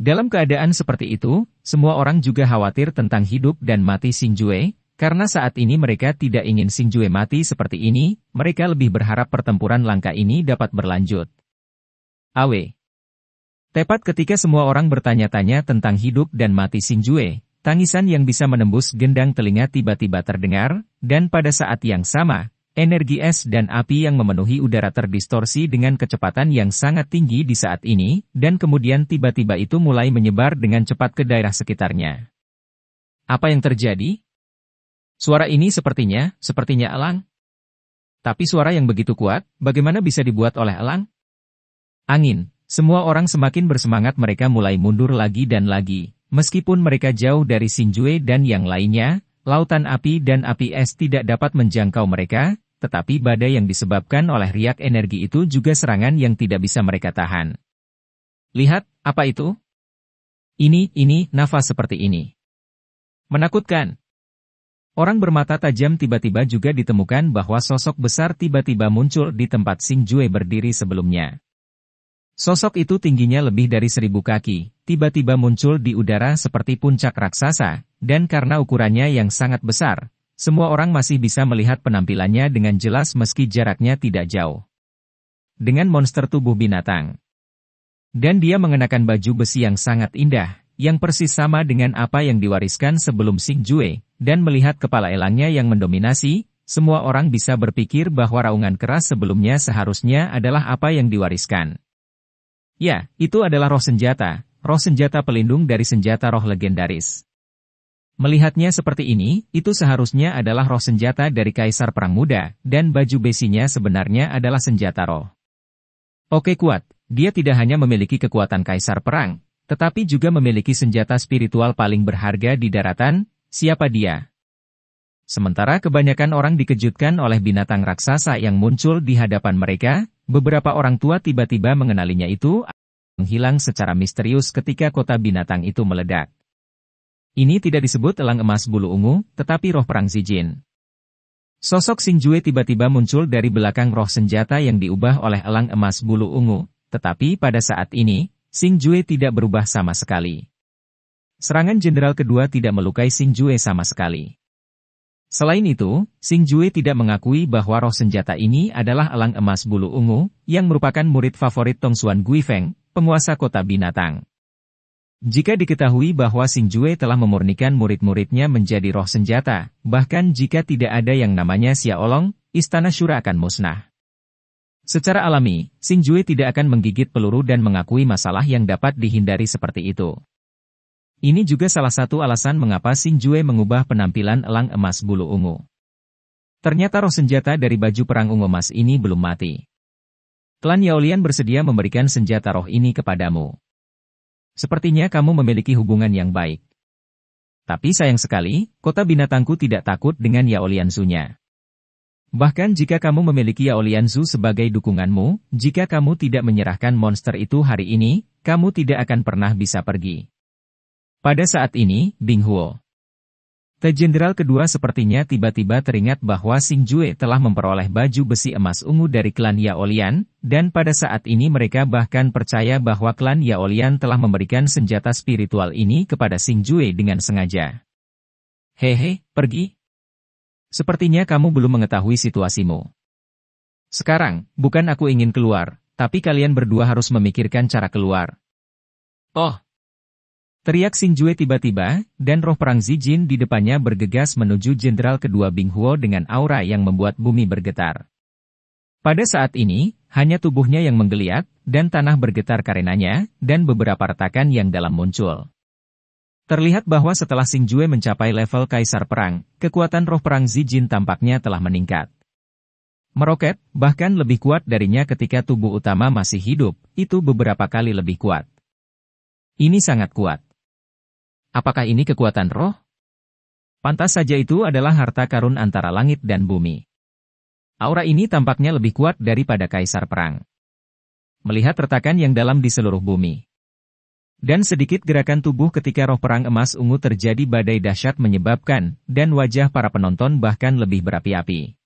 Dalam keadaan seperti itu, semua orang juga khawatir tentang hidup dan mati Sinjue, karena saat ini mereka tidak ingin Sinjue mati seperti ini, mereka lebih berharap pertempuran langka ini dapat berlanjut. AW Tepat ketika semua orang bertanya-tanya tentang hidup dan mati Sinjue, Tangisan yang bisa menembus gendang telinga tiba-tiba terdengar, dan pada saat yang sama, energi es dan api yang memenuhi udara terdistorsi dengan kecepatan yang sangat tinggi di saat ini, dan kemudian tiba-tiba itu mulai menyebar dengan cepat ke daerah sekitarnya. Apa yang terjadi? Suara ini sepertinya, sepertinya elang. Tapi suara yang begitu kuat, bagaimana bisa dibuat oleh elang? Angin, semua orang semakin bersemangat mereka mulai mundur lagi dan lagi, Meskipun mereka jauh dari Sinjue dan yang lainnya, lautan api dan api es tidak dapat menjangkau mereka, tetapi badai yang disebabkan oleh riak energi itu juga serangan yang tidak bisa mereka tahan. Lihat, apa itu? Ini, ini, nafas seperti ini. Menakutkan. Orang bermata tajam tiba-tiba juga ditemukan bahwa sosok besar tiba-tiba muncul di tempat Sing Jue berdiri sebelumnya. Sosok itu tingginya lebih dari seribu kaki, tiba-tiba muncul di udara seperti puncak raksasa, dan karena ukurannya yang sangat besar, semua orang masih bisa melihat penampilannya dengan jelas meski jaraknya tidak jauh. Dengan monster tubuh binatang. Dan dia mengenakan baju besi yang sangat indah, yang persis sama dengan apa yang diwariskan sebelum Sing Jue, dan melihat kepala elangnya yang mendominasi, semua orang bisa berpikir bahwa raungan keras sebelumnya seharusnya adalah apa yang diwariskan. Ya, itu adalah roh senjata, roh senjata pelindung dari senjata roh legendaris. Melihatnya seperti ini, itu seharusnya adalah roh senjata dari Kaisar Perang Muda, dan baju besinya sebenarnya adalah senjata roh. Oke kuat, dia tidak hanya memiliki kekuatan Kaisar Perang, tetapi juga memiliki senjata spiritual paling berharga di daratan, siapa dia? Sementara kebanyakan orang dikejutkan oleh binatang raksasa yang muncul di hadapan mereka, beberapa orang tua tiba-tiba mengenalinya itu menghilang secara misterius ketika kota binatang itu meledak. Ini tidak disebut elang emas bulu ungu, tetapi roh perang Zijin. Sosok Sinjue tiba-tiba muncul dari belakang roh senjata yang diubah oleh elang emas bulu ungu, tetapi pada saat ini, Sinjue tidak berubah sama sekali. Serangan jenderal kedua tidak melukai Sinjue sama sekali. Selain itu, Sing tidak mengakui bahwa roh senjata ini adalah elang emas bulu ungu, yang merupakan murid favorit Tong Xuan Guifeng, penguasa kota binatang. Jika diketahui bahwa Sinjue telah memurnikan murid-muridnya menjadi roh senjata, bahkan jika tidak ada yang namanya Xiaolong, istana Shura akan musnah. Secara alami, Sinjue tidak akan menggigit peluru dan mengakui masalah yang dapat dihindari seperti itu. Ini juga salah satu alasan mengapa Sinjue mengubah penampilan elang emas bulu ungu. Ternyata roh senjata dari baju perang ungu emas ini belum mati. Klan Yaolian bersedia memberikan senjata roh ini kepadamu. Sepertinya kamu memiliki hubungan yang baik. Tapi sayang sekali, kota binatangku tidak takut dengan Yaolian Su-nya. Bahkan jika kamu memiliki Yaolian Su sebagai dukunganmu, jika kamu tidak menyerahkan monster itu hari ini, kamu tidak akan pernah bisa pergi. Pada saat ini, Bing Huo Te Jenderal kedua sepertinya tiba-tiba teringat bahwa Sing Jue telah memperoleh baju besi emas ungu dari klan Yaolian, dan pada saat ini mereka bahkan percaya bahwa klan Yaolian telah memberikan senjata spiritual ini kepada Sing Jue dengan sengaja. Hehe, pergi. Sepertinya kamu belum mengetahui situasimu. Sekarang, bukan aku ingin keluar, tapi kalian berdua harus memikirkan cara keluar. Oh, Teriak Jue tiba-tiba, dan roh perang Zijin di depannya bergegas menuju jenderal kedua Bing Huo dengan aura yang membuat bumi bergetar. Pada saat ini, hanya tubuhnya yang menggeliat, dan tanah bergetar karenanya, dan beberapa retakan yang dalam muncul. Terlihat bahwa setelah Jue mencapai level kaisar perang, kekuatan roh perang Zijin tampaknya telah meningkat. Meroket, bahkan lebih kuat darinya ketika tubuh utama masih hidup, itu beberapa kali lebih kuat. Ini sangat kuat. Apakah ini kekuatan roh? Pantas saja itu adalah harta karun antara langit dan bumi. Aura ini tampaknya lebih kuat daripada kaisar perang. Melihat retakan yang dalam di seluruh bumi. Dan sedikit gerakan tubuh ketika roh perang emas ungu terjadi badai dahsyat menyebabkan, dan wajah para penonton bahkan lebih berapi-api.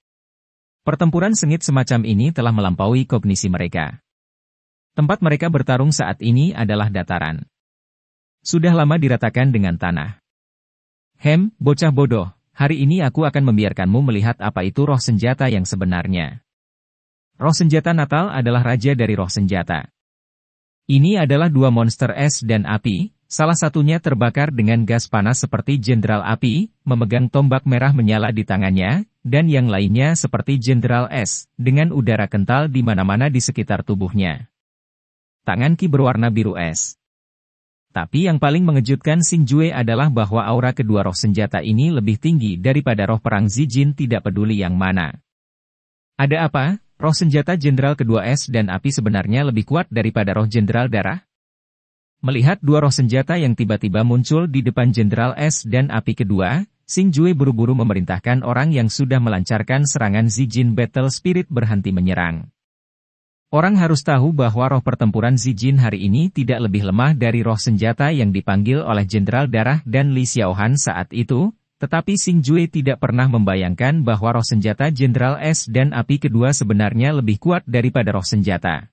Pertempuran sengit semacam ini telah melampaui kognisi mereka. Tempat mereka bertarung saat ini adalah dataran. Sudah lama diratakan dengan tanah. Hem, bocah bodoh, hari ini aku akan membiarkanmu melihat apa itu roh senjata yang sebenarnya. Roh senjata Natal adalah raja dari roh senjata. Ini adalah dua monster es dan api, salah satunya terbakar dengan gas panas seperti jenderal api, memegang tombak merah menyala di tangannya, dan yang lainnya seperti jenderal es, dengan udara kental di mana-mana di sekitar tubuhnya. Tangan Ki berwarna biru es. Tapi yang paling mengejutkan Jue adalah bahwa aura kedua roh senjata ini lebih tinggi daripada roh perang Zijin tidak peduli yang mana. Ada apa? Roh senjata Jenderal kedua es dan api sebenarnya lebih kuat daripada roh Jenderal darah? Melihat dua roh senjata yang tiba-tiba muncul di depan Jenderal es dan api kedua, Jue buru-buru memerintahkan orang yang sudah melancarkan serangan Zijin Battle Spirit berhenti menyerang. Orang harus tahu bahwa roh pertempuran Zijin hari ini tidak lebih lemah dari roh senjata yang dipanggil oleh Jenderal Darah dan Li Xiaohan saat itu, tetapi Sing Jue tidak pernah membayangkan bahwa roh senjata Jenderal es dan api kedua sebenarnya lebih kuat daripada roh senjata.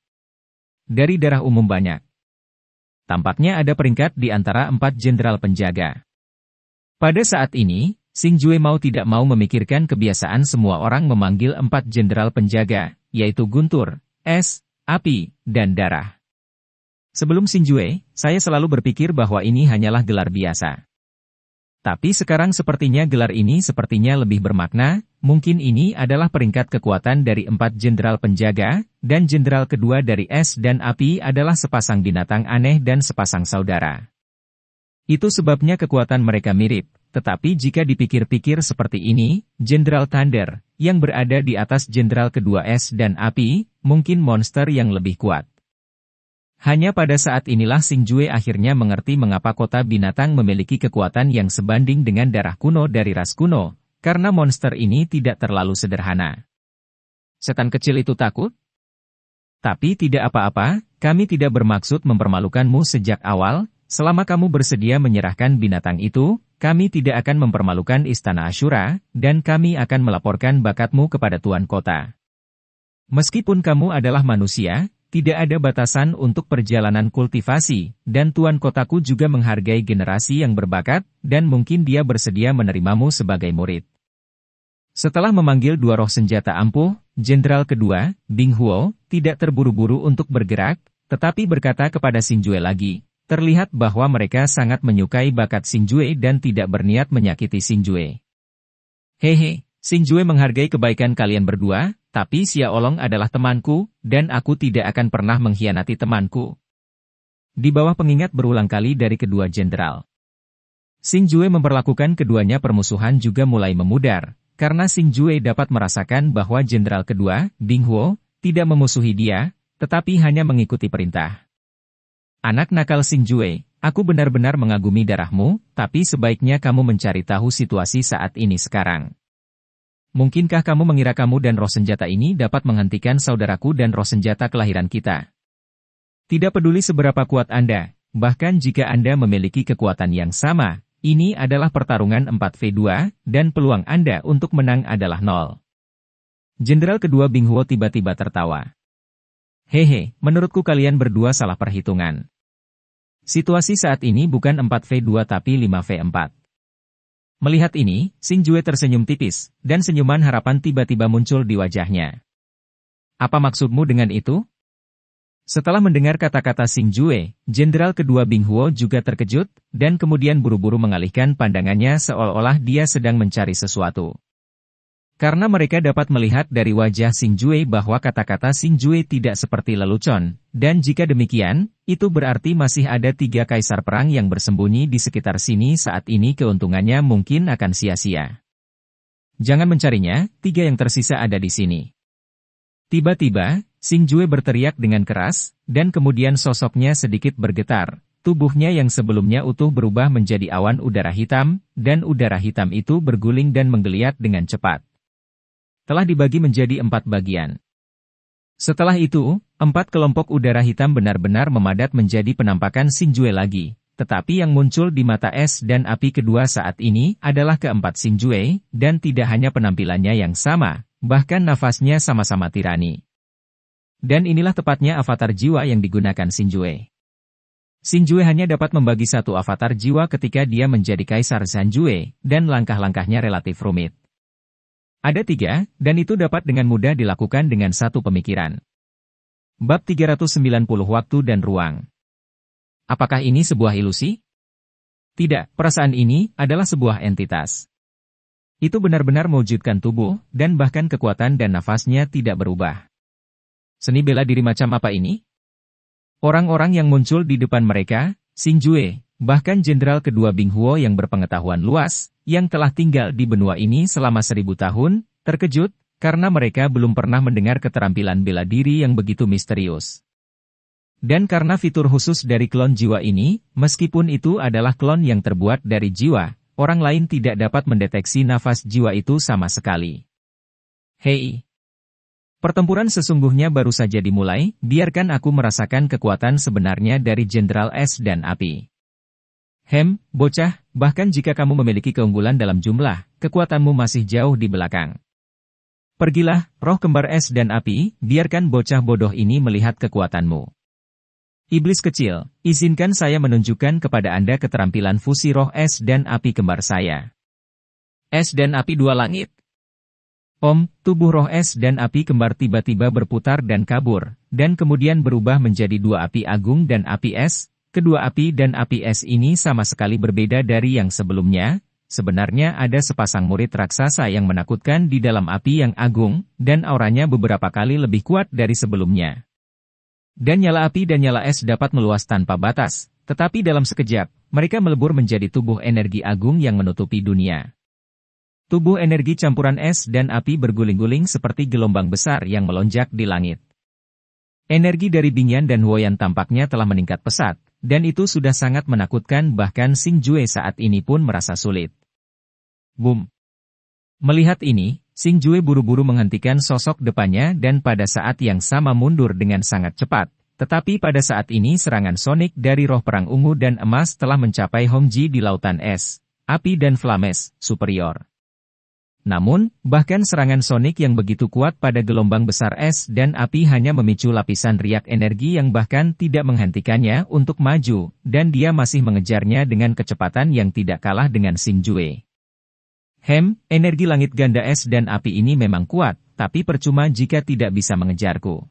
Dari darah umum banyak. Tampaknya ada peringkat di antara empat jenderal penjaga. Pada saat ini, Sing Jue mau tidak mau memikirkan kebiasaan semua orang memanggil empat jenderal penjaga, yaitu Guntur, es, api, dan darah. Sebelum Sinjue, saya selalu berpikir bahwa ini hanyalah gelar biasa. Tapi sekarang sepertinya gelar ini sepertinya lebih bermakna, mungkin ini adalah peringkat kekuatan dari empat jenderal penjaga, dan jenderal kedua dari es dan api adalah sepasang binatang aneh dan sepasang saudara. Itu sebabnya kekuatan mereka mirip, tetapi jika dipikir-pikir seperti ini, Jenderal Thunder, yang berada di atas Jenderal kedua es dan api, mungkin monster yang lebih kuat. Hanya pada saat inilah Sing Jue akhirnya mengerti mengapa kota binatang memiliki kekuatan yang sebanding dengan darah kuno dari ras kuno, karena monster ini tidak terlalu sederhana. Setan kecil itu takut? Tapi tidak apa-apa, kami tidak bermaksud mempermalukanmu sejak awal, selama kamu bersedia menyerahkan binatang itu, kami tidak akan mempermalukan Istana Asyura, dan kami akan melaporkan bakatmu kepada Tuan Kota. Meskipun kamu adalah manusia, tidak ada batasan untuk perjalanan kultivasi, dan Tuan Kotaku juga menghargai generasi yang berbakat, dan mungkin dia bersedia menerimamu sebagai murid. Setelah memanggil dua roh senjata ampuh, jenderal kedua, Ding Huo, tidak terburu-buru untuk bergerak, tetapi berkata kepada Xin Jue lagi, Terlihat bahwa mereka sangat menyukai bakat Sinjue dan tidak berniat menyakiti Sinjue. Hehe, Sinjue menghargai kebaikan kalian berdua, tapi Xiaolong adalah temanku, dan aku tidak akan pernah mengkhianati temanku. Di bawah pengingat berulang kali dari kedua jenderal. Sinjue memperlakukan keduanya permusuhan juga mulai memudar, karena Sinjue dapat merasakan bahwa jenderal kedua, Huo, tidak memusuhi dia, tetapi hanya mengikuti perintah. Anak nakal singjue, aku benar-benar mengagumi darahmu, tapi sebaiknya kamu mencari tahu situasi saat ini sekarang. Mungkinkah kamu mengira kamu dan roh senjata ini dapat menghentikan saudaraku dan roh senjata kelahiran kita? Tidak peduli seberapa kuat Anda, bahkan jika Anda memiliki kekuatan yang sama, ini adalah pertarungan 4v2, dan peluang Anda untuk menang adalah nol. Jenderal kedua Binghuo tiba-tiba tertawa. Hehe, menurutku kalian berdua salah perhitungan. Situasi saat ini bukan 4v2 tapi 5v4. Melihat ini, Sing Jue tersenyum tipis, dan senyuman harapan tiba-tiba muncul di wajahnya. Apa maksudmu dengan itu? Setelah mendengar kata-kata Sing Jue, jenderal kedua Bing Huo juga terkejut, dan kemudian buru-buru mengalihkan pandangannya seolah-olah dia sedang mencari sesuatu. Karena mereka dapat melihat dari wajah Sing Jue bahwa kata-kata Sing Jue tidak seperti lelucon, dan jika demikian, itu berarti masih ada tiga kaisar perang yang bersembunyi di sekitar sini saat ini keuntungannya mungkin akan sia-sia. Jangan mencarinya, tiga yang tersisa ada di sini. Tiba-tiba, Sing Jue berteriak dengan keras, dan kemudian sosoknya sedikit bergetar, tubuhnya yang sebelumnya utuh berubah menjadi awan udara hitam, dan udara hitam itu berguling dan menggeliat dengan cepat telah dibagi menjadi empat bagian. Setelah itu, empat kelompok udara hitam benar-benar memadat menjadi penampakan Sinjue lagi. Tetapi yang muncul di mata es dan api kedua saat ini adalah keempat Sinjue, dan tidak hanya penampilannya yang sama, bahkan nafasnya sama-sama tirani. Dan inilah tepatnya avatar jiwa yang digunakan Sinjue. Sinjue hanya dapat membagi satu avatar jiwa ketika dia menjadi Kaisar Sanjue, dan langkah-langkahnya relatif rumit. Ada tiga, dan itu dapat dengan mudah dilakukan dengan satu pemikiran. Bab 390 Waktu dan Ruang Apakah ini sebuah ilusi? Tidak, perasaan ini adalah sebuah entitas. Itu benar-benar mewujudkan tubuh, dan bahkan kekuatan dan nafasnya tidak berubah. Seni bela diri macam apa ini? Orang-orang yang muncul di depan mereka, Jue, bahkan jenderal kedua Bing Huo yang berpengetahuan luas, yang telah tinggal di benua ini selama seribu tahun, terkejut, karena mereka belum pernah mendengar keterampilan bela diri yang begitu misterius. Dan karena fitur khusus dari klon jiwa ini, meskipun itu adalah klon yang terbuat dari jiwa, orang lain tidak dapat mendeteksi nafas jiwa itu sama sekali. Hei! Pertempuran sesungguhnya baru saja dimulai, biarkan aku merasakan kekuatan sebenarnya dari Jenderal S dan Api. Hem, bocah, bahkan jika kamu memiliki keunggulan dalam jumlah, kekuatanmu masih jauh di belakang. Pergilah, roh kembar es dan api, biarkan bocah bodoh ini melihat kekuatanmu. Iblis kecil, izinkan saya menunjukkan kepada Anda keterampilan fusi roh es dan api kembar saya. Es dan api dua langit. Om, tubuh roh es dan api kembar tiba-tiba berputar dan kabur, dan kemudian berubah menjadi dua api agung dan api es, Kedua api dan api es ini sama sekali berbeda dari yang sebelumnya, sebenarnya ada sepasang murid raksasa yang menakutkan di dalam api yang agung, dan auranya beberapa kali lebih kuat dari sebelumnya. Dan nyala api dan nyala es dapat meluas tanpa batas, tetapi dalam sekejap, mereka melebur menjadi tubuh energi agung yang menutupi dunia. Tubuh energi campuran es dan api berguling-guling seperti gelombang besar yang melonjak di langit. Energi dari Bingyan dan Huoyan tampaknya telah meningkat pesat, dan itu sudah sangat menakutkan bahkan Sing Jue saat ini pun merasa sulit. Boom. Melihat ini, Sing Jue buru-buru menghentikan sosok depannya dan pada saat yang sama mundur dengan sangat cepat. Tetapi pada saat ini serangan sonik dari roh perang ungu dan emas telah mencapai Hongji di lautan es, api dan flames, superior. Namun, bahkan serangan sonik yang begitu kuat pada gelombang besar es dan api hanya memicu lapisan riak energi yang bahkan tidak menghentikannya untuk maju, dan dia masih mengejarnya dengan kecepatan yang tidak kalah dengan Sinjue. Hem, energi langit ganda es dan api ini memang kuat, tapi percuma jika tidak bisa mengejarku.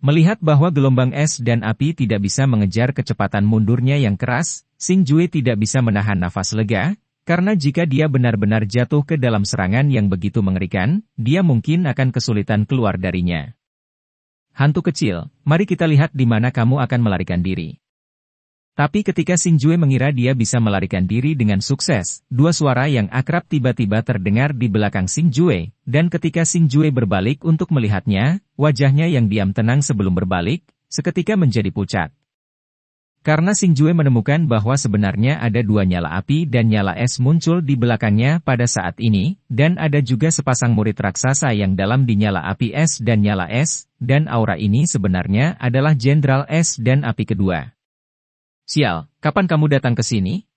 Melihat bahwa gelombang es dan api tidak bisa mengejar kecepatan mundurnya yang keras, Sing Jue tidak bisa menahan nafas lega, karena jika dia benar-benar jatuh ke dalam serangan yang begitu mengerikan, dia mungkin akan kesulitan keluar darinya. Hantu kecil, mari kita lihat di mana kamu akan melarikan diri. Tapi ketika Jue mengira dia bisa melarikan diri dengan sukses, dua suara yang akrab tiba-tiba terdengar di belakang Jue, dan ketika Jue berbalik untuk melihatnya, wajahnya yang diam tenang sebelum berbalik, seketika menjadi pucat. Karena Sing Jue menemukan bahwa sebenarnya ada dua nyala api dan nyala es muncul di belakangnya pada saat ini, dan ada juga sepasang murid raksasa yang dalam di nyala api es dan nyala es, dan aura ini sebenarnya adalah Jenderal Es dan api kedua. Sial, kapan kamu datang ke sini?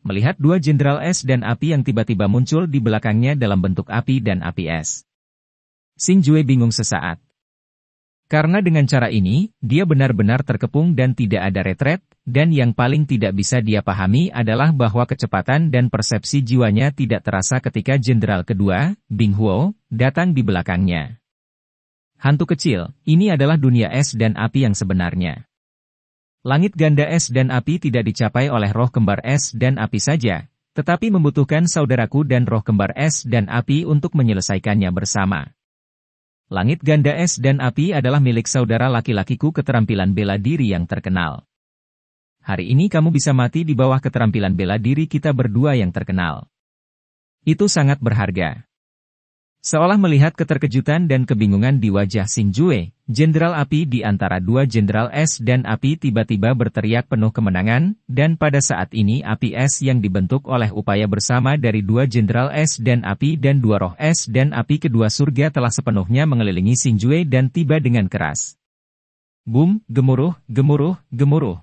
Melihat dua Jenderal Es dan api yang tiba-tiba muncul di belakangnya dalam bentuk api dan api es. Sing Jue bingung sesaat. Karena dengan cara ini, dia benar-benar terkepung dan tidak ada retret, dan yang paling tidak bisa dia pahami adalah bahwa kecepatan dan persepsi jiwanya tidak terasa ketika jenderal kedua, Bing Huo, datang di belakangnya. Hantu kecil, ini adalah dunia es dan api yang sebenarnya. Langit ganda es dan api tidak dicapai oleh roh kembar es dan api saja, tetapi membutuhkan saudaraku dan roh kembar es dan api untuk menyelesaikannya bersama. Langit Ganda Es dan Api adalah milik saudara laki-lakiku keterampilan bela diri yang terkenal. Hari ini kamu bisa mati di bawah keterampilan bela diri kita berdua yang terkenal. Itu sangat berharga. Seolah melihat keterkejutan dan kebingungan di wajah Sing Jue, Jenderal Api di antara dua Jenderal Es dan Api tiba-tiba berteriak penuh kemenangan, dan pada saat ini Api Es yang dibentuk oleh upaya bersama dari dua Jenderal Es dan Api dan dua Roh Es dan Api kedua surga telah sepenuhnya mengelilingi Sing Jue dan tiba dengan keras. Boom, gemuruh, gemuruh, gemuruh.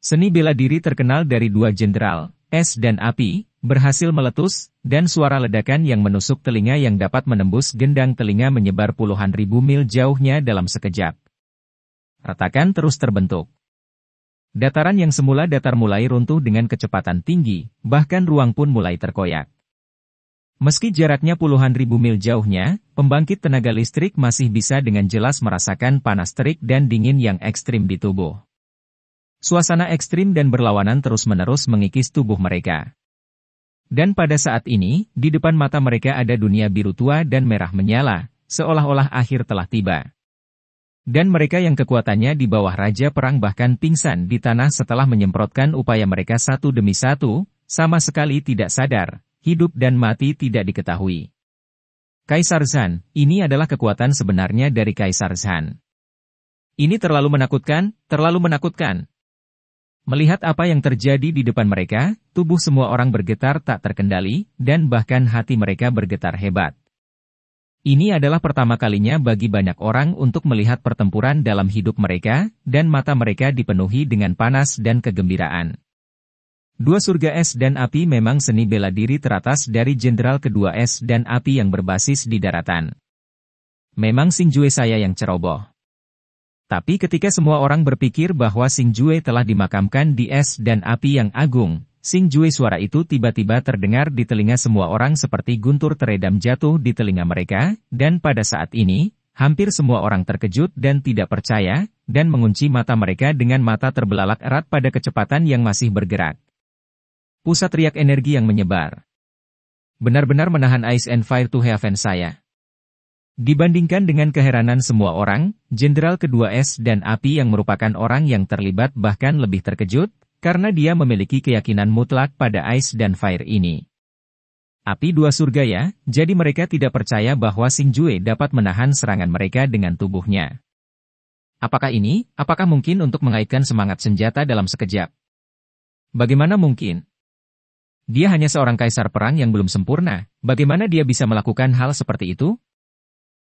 Seni bela diri terkenal dari dua Jenderal, Es dan Api, berhasil meletus, dan suara ledakan yang menusuk telinga yang dapat menembus gendang telinga menyebar puluhan ribu mil jauhnya dalam sekejap. Retakan terus terbentuk. Dataran yang semula datar mulai runtuh dengan kecepatan tinggi, bahkan ruang pun mulai terkoyak. Meski jaraknya puluhan ribu mil jauhnya, pembangkit tenaga listrik masih bisa dengan jelas merasakan panas terik dan dingin yang ekstrim di tubuh. Suasana ekstrim dan berlawanan terus-menerus mengikis tubuh mereka. Dan pada saat ini, di depan mata mereka ada dunia biru tua dan merah menyala, seolah-olah akhir telah tiba. Dan mereka yang kekuatannya di bawah Raja Perang bahkan pingsan di tanah setelah menyemprotkan upaya mereka satu demi satu, sama sekali tidak sadar, hidup dan mati tidak diketahui. Kaisar Zhan, ini adalah kekuatan sebenarnya dari Kaisar Zhan. Ini terlalu menakutkan, terlalu menakutkan, Melihat apa yang terjadi di depan mereka, tubuh semua orang bergetar tak terkendali, dan bahkan hati mereka bergetar hebat. Ini adalah pertama kalinya bagi banyak orang untuk melihat pertempuran dalam hidup mereka, dan mata mereka dipenuhi dengan panas dan kegembiraan. Dua surga es dan api memang seni bela diri teratas dari jenderal kedua es dan api yang berbasis di daratan. Memang Sinjue saya yang ceroboh. Tapi ketika semua orang berpikir bahwa Sing Jue telah dimakamkan di es dan api yang agung, Sing Jue suara itu tiba-tiba terdengar di telinga semua orang seperti guntur teredam jatuh di telinga mereka, dan pada saat ini, hampir semua orang terkejut dan tidak percaya, dan mengunci mata mereka dengan mata terbelalak erat pada kecepatan yang masih bergerak. Pusat riak energi yang menyebar. Benar-benar menahan ice and fire to heaven saya. Dibandingkan dengan keheranan semua orang, Jenderal kedua S dan Api yang merupakan orang yang terlibat bahkan lebih terkejut, karena dia memiliki keyakinan mutlak pada Ice dan Fire ini. Api dua surga ya, jadi mereka tidak percaya bahwa Sing Jue dapat menahan serangan mereka dengan tubuhnya. Apakah ini, apakah mungkin untuk mengaitkan semangat senjata dalam sekejap? Bagaimana mungkin? Dia hanya seorang kaisar perang yang belum sempurna, bagaimana dia bisa melakukan hal seperti itu?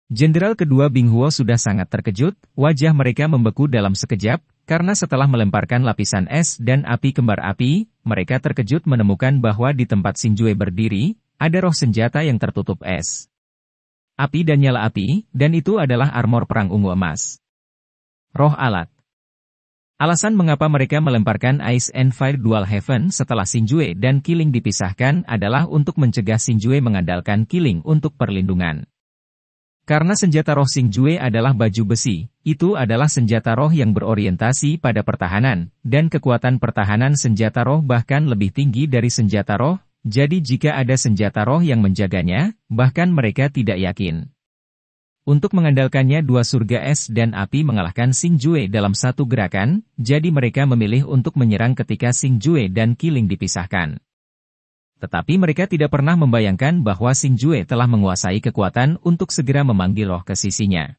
Jenderal kedua Bing Huo sudah sangat terkejut, wajah mereka membeku dalam sekejap, karena setelah melemparkan lapisan es dan api kembar api, mereka terkejut menemukan bahwa di tempat Sinjue berdiri, ada roh senjata yang tertutup es. Api dan nyala api, dan itu adalah armor perang ungu emas. Roh alat Alasan mengapa mereka melemparkan Ice and Fire Dual Heaven setelah Sinjue dan Killing dipisahkan adalah untuk mencegah Sinjue mengandalkan Killing untuk perlindungan. Karena senjata roh Sing Jue adalah baju besi, itu adalah senjata roh yang berorientasi pada pertahanan, dan kekuatan pertahanan senjata roh bahkan lebih tinggi dari senjata roh, jadi jika ada senjata roh yang menjaganya, bahkan mereka tidak yakin. Untuk mengandalkannya dua surga es dan api mengalahkan Sing Jue dalam satu gerakan, jadi mereka memilih untuk menyerang ketika Sing Jue dan Killing dipisahkan. Tetapi mereka tidak pernah membayangkan bahwa Xinjue telah menguasai kekuatan untuk segera memanggil roh ke sisinya.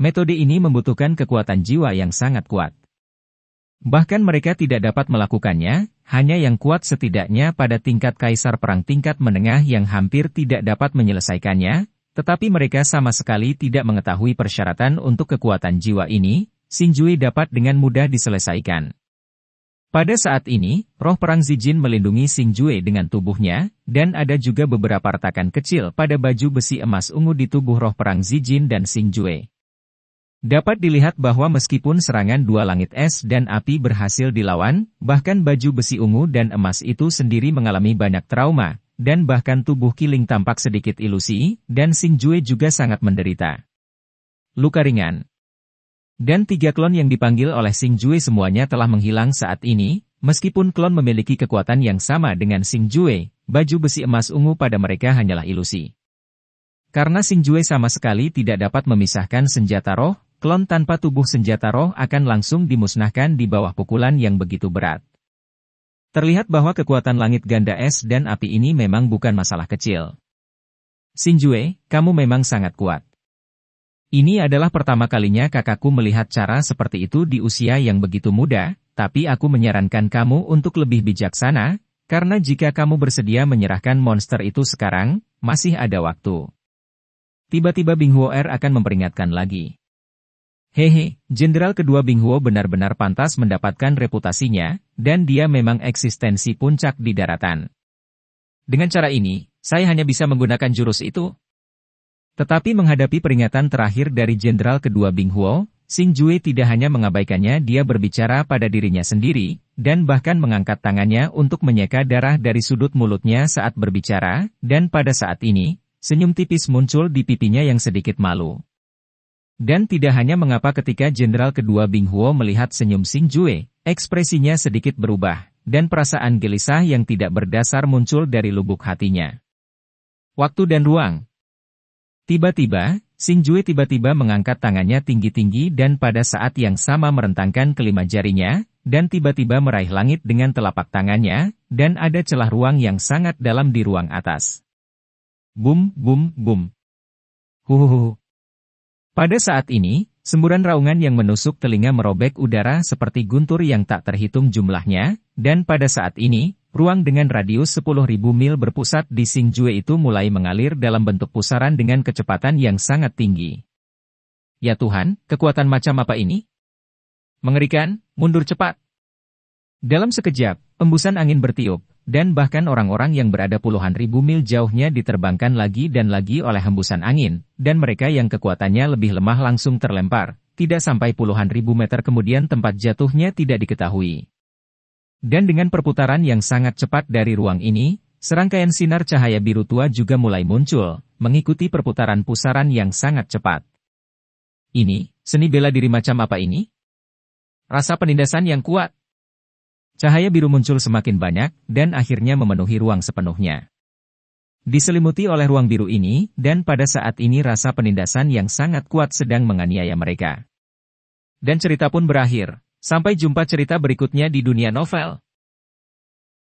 Metode ini membutuhkan kekuatan jiwa yang sangat kuat. Bahkan mereka tidak dapat melakukannya, hanya yang kuat setidaknya pada tingkat kaisar perang tingkat menengah yang hampir tidak dapat menyelesaikannya, tetapi mereka sama sekali tidak mengetahui persyaratan untuk kekuatan jiwa ini, Xinjui dapat dengan mudah diselesaikan. Pada saat ini, roh perang Zijin melindungi Xing Jue dengan tubuhnya, dan ada juga beberapa retakan kecil pada baju besi emas ungu di tubuh roh perang Zijin dan Xing Jue. Dapat dilihat bahwa meskipun serangan dua langit es dan api berhasil dilawan, bahkan baju besi ungu dan emas itu sendiri mengalami banyak trauma, dan bahkan tubuh Kiling tampak sedikit ilusi, dan Xing Jue juga sangat menderita. Luka ringan dan tiga klon yang dipanggil oleh Sing Jue semuanya telah menghilang saat ini, meskipun klon memiliki kekuatan yang sama dengan Sing Jue, baju besi emas ungu pada mereka hanyalah ilusi. Karena Sing Jue sama sekali tidak dapat memisahkan senjata roh, klon tanpa tubuh senjata roh akan langsung dimusnahkan di bawah pukulan yang begitu berat. Terlihat bahwa kekuatan langit ganda es dan api ini memang bukan masalah kecil. Sinjue, kamu memang sangat kuat. Ini adalah pertama kalinya kakakku melihat cara seperti itu di usia yang begitu muda, tapi aku menyarankan kamu untuk lebih bijaksana, karena jika kamu bersedia menyerahkan monster itu sekarang, masih ada waktu. Tiba-tiba Bing Huo Er akan memperingatkan lagi. Hehe, jenderal kedua Bing Huo benar-benar pantas mendapatkan reputasinya, dan dia memang eksistensi puncak di daratan. Dengan cara ini, saya hanya bisa menggunakan jurus itu, tetapi menghadapi peringatan terakhir dari jenderal kedua Bing Huo, Xing Jue tidak hanya mengabaikannya dia berbicara pada dirinya sendiri, dan bahkan mengangkat tangannya untuk menyeka darah dari sudut mulutnya saat berbicara, dan pada saat ini, senyum tipis muncul di pipinya yang sedikit malu. Dan tidak hanya mengapa ketika jenderal kedua Bing Huo melihat senyum Xing Jue, ekspresinya sedikit berubah, dan perasaan gelisah yang tidak berdasar muncul dari lubuk hatinya. Waktu dan ruang Tiba-tiba, Sing Jue tiba-tiba mengangkat tangannya tinggi-tinggi dan pada saat yang sama merentangkan kelima jarinya, dan tiba-tiba meraih langit dengan telapak tangannya, dan ada celah ruang yang sangat dalam di ruang atas. Bum, bum, bum. Huhuhu. Pada saat ini, semburan raungan yang menusuk telinga merobek udara seperti guntur yang tak terhitung jumlahnya, dan pada saat ini, Ruang dengan radius 10.000 mil berpusat di Xingjue itu mulai mengalir dalam bentuk pusaran dengan kecepatan yang sangat tinggi. Ya Tuhan, kekuatan macam apa ini? Mengerikan, mundur cepat. Dalam sekejap, embusan angin bertiup, dan bahkan orang-orang yang berada puluhan ribu mil jauhnya diterbangkan lagi dan lagi oleh hembusan angin, dan mereka yang kekuatannya lebih lemah langsung terlempar, tidak sampai puluhan ribu meter kemudian tempat jatuhnya tidak diketahui. Dan dengan perputaran yang sangat cepat dari ruang ini, serangkaian sinar cahaya biru tua juga mulai muncul, mengikuti perputaran pusaran yang sangat cepat. Ini, seni bela diri macam apa ini? Rasa penindasan yang kuat. Cahaya biru muncul semakin banyak, dan akhirnya memenuhi ruang sepenuhnya. Diselimuti oleh ruang biru ini, dan pada saat ini rasa penindasan yang sangat kuat sedang menganiaya mereka. Dan cerita pun berakhir. Sampai jumpa cerita berikutnya di dunia novel.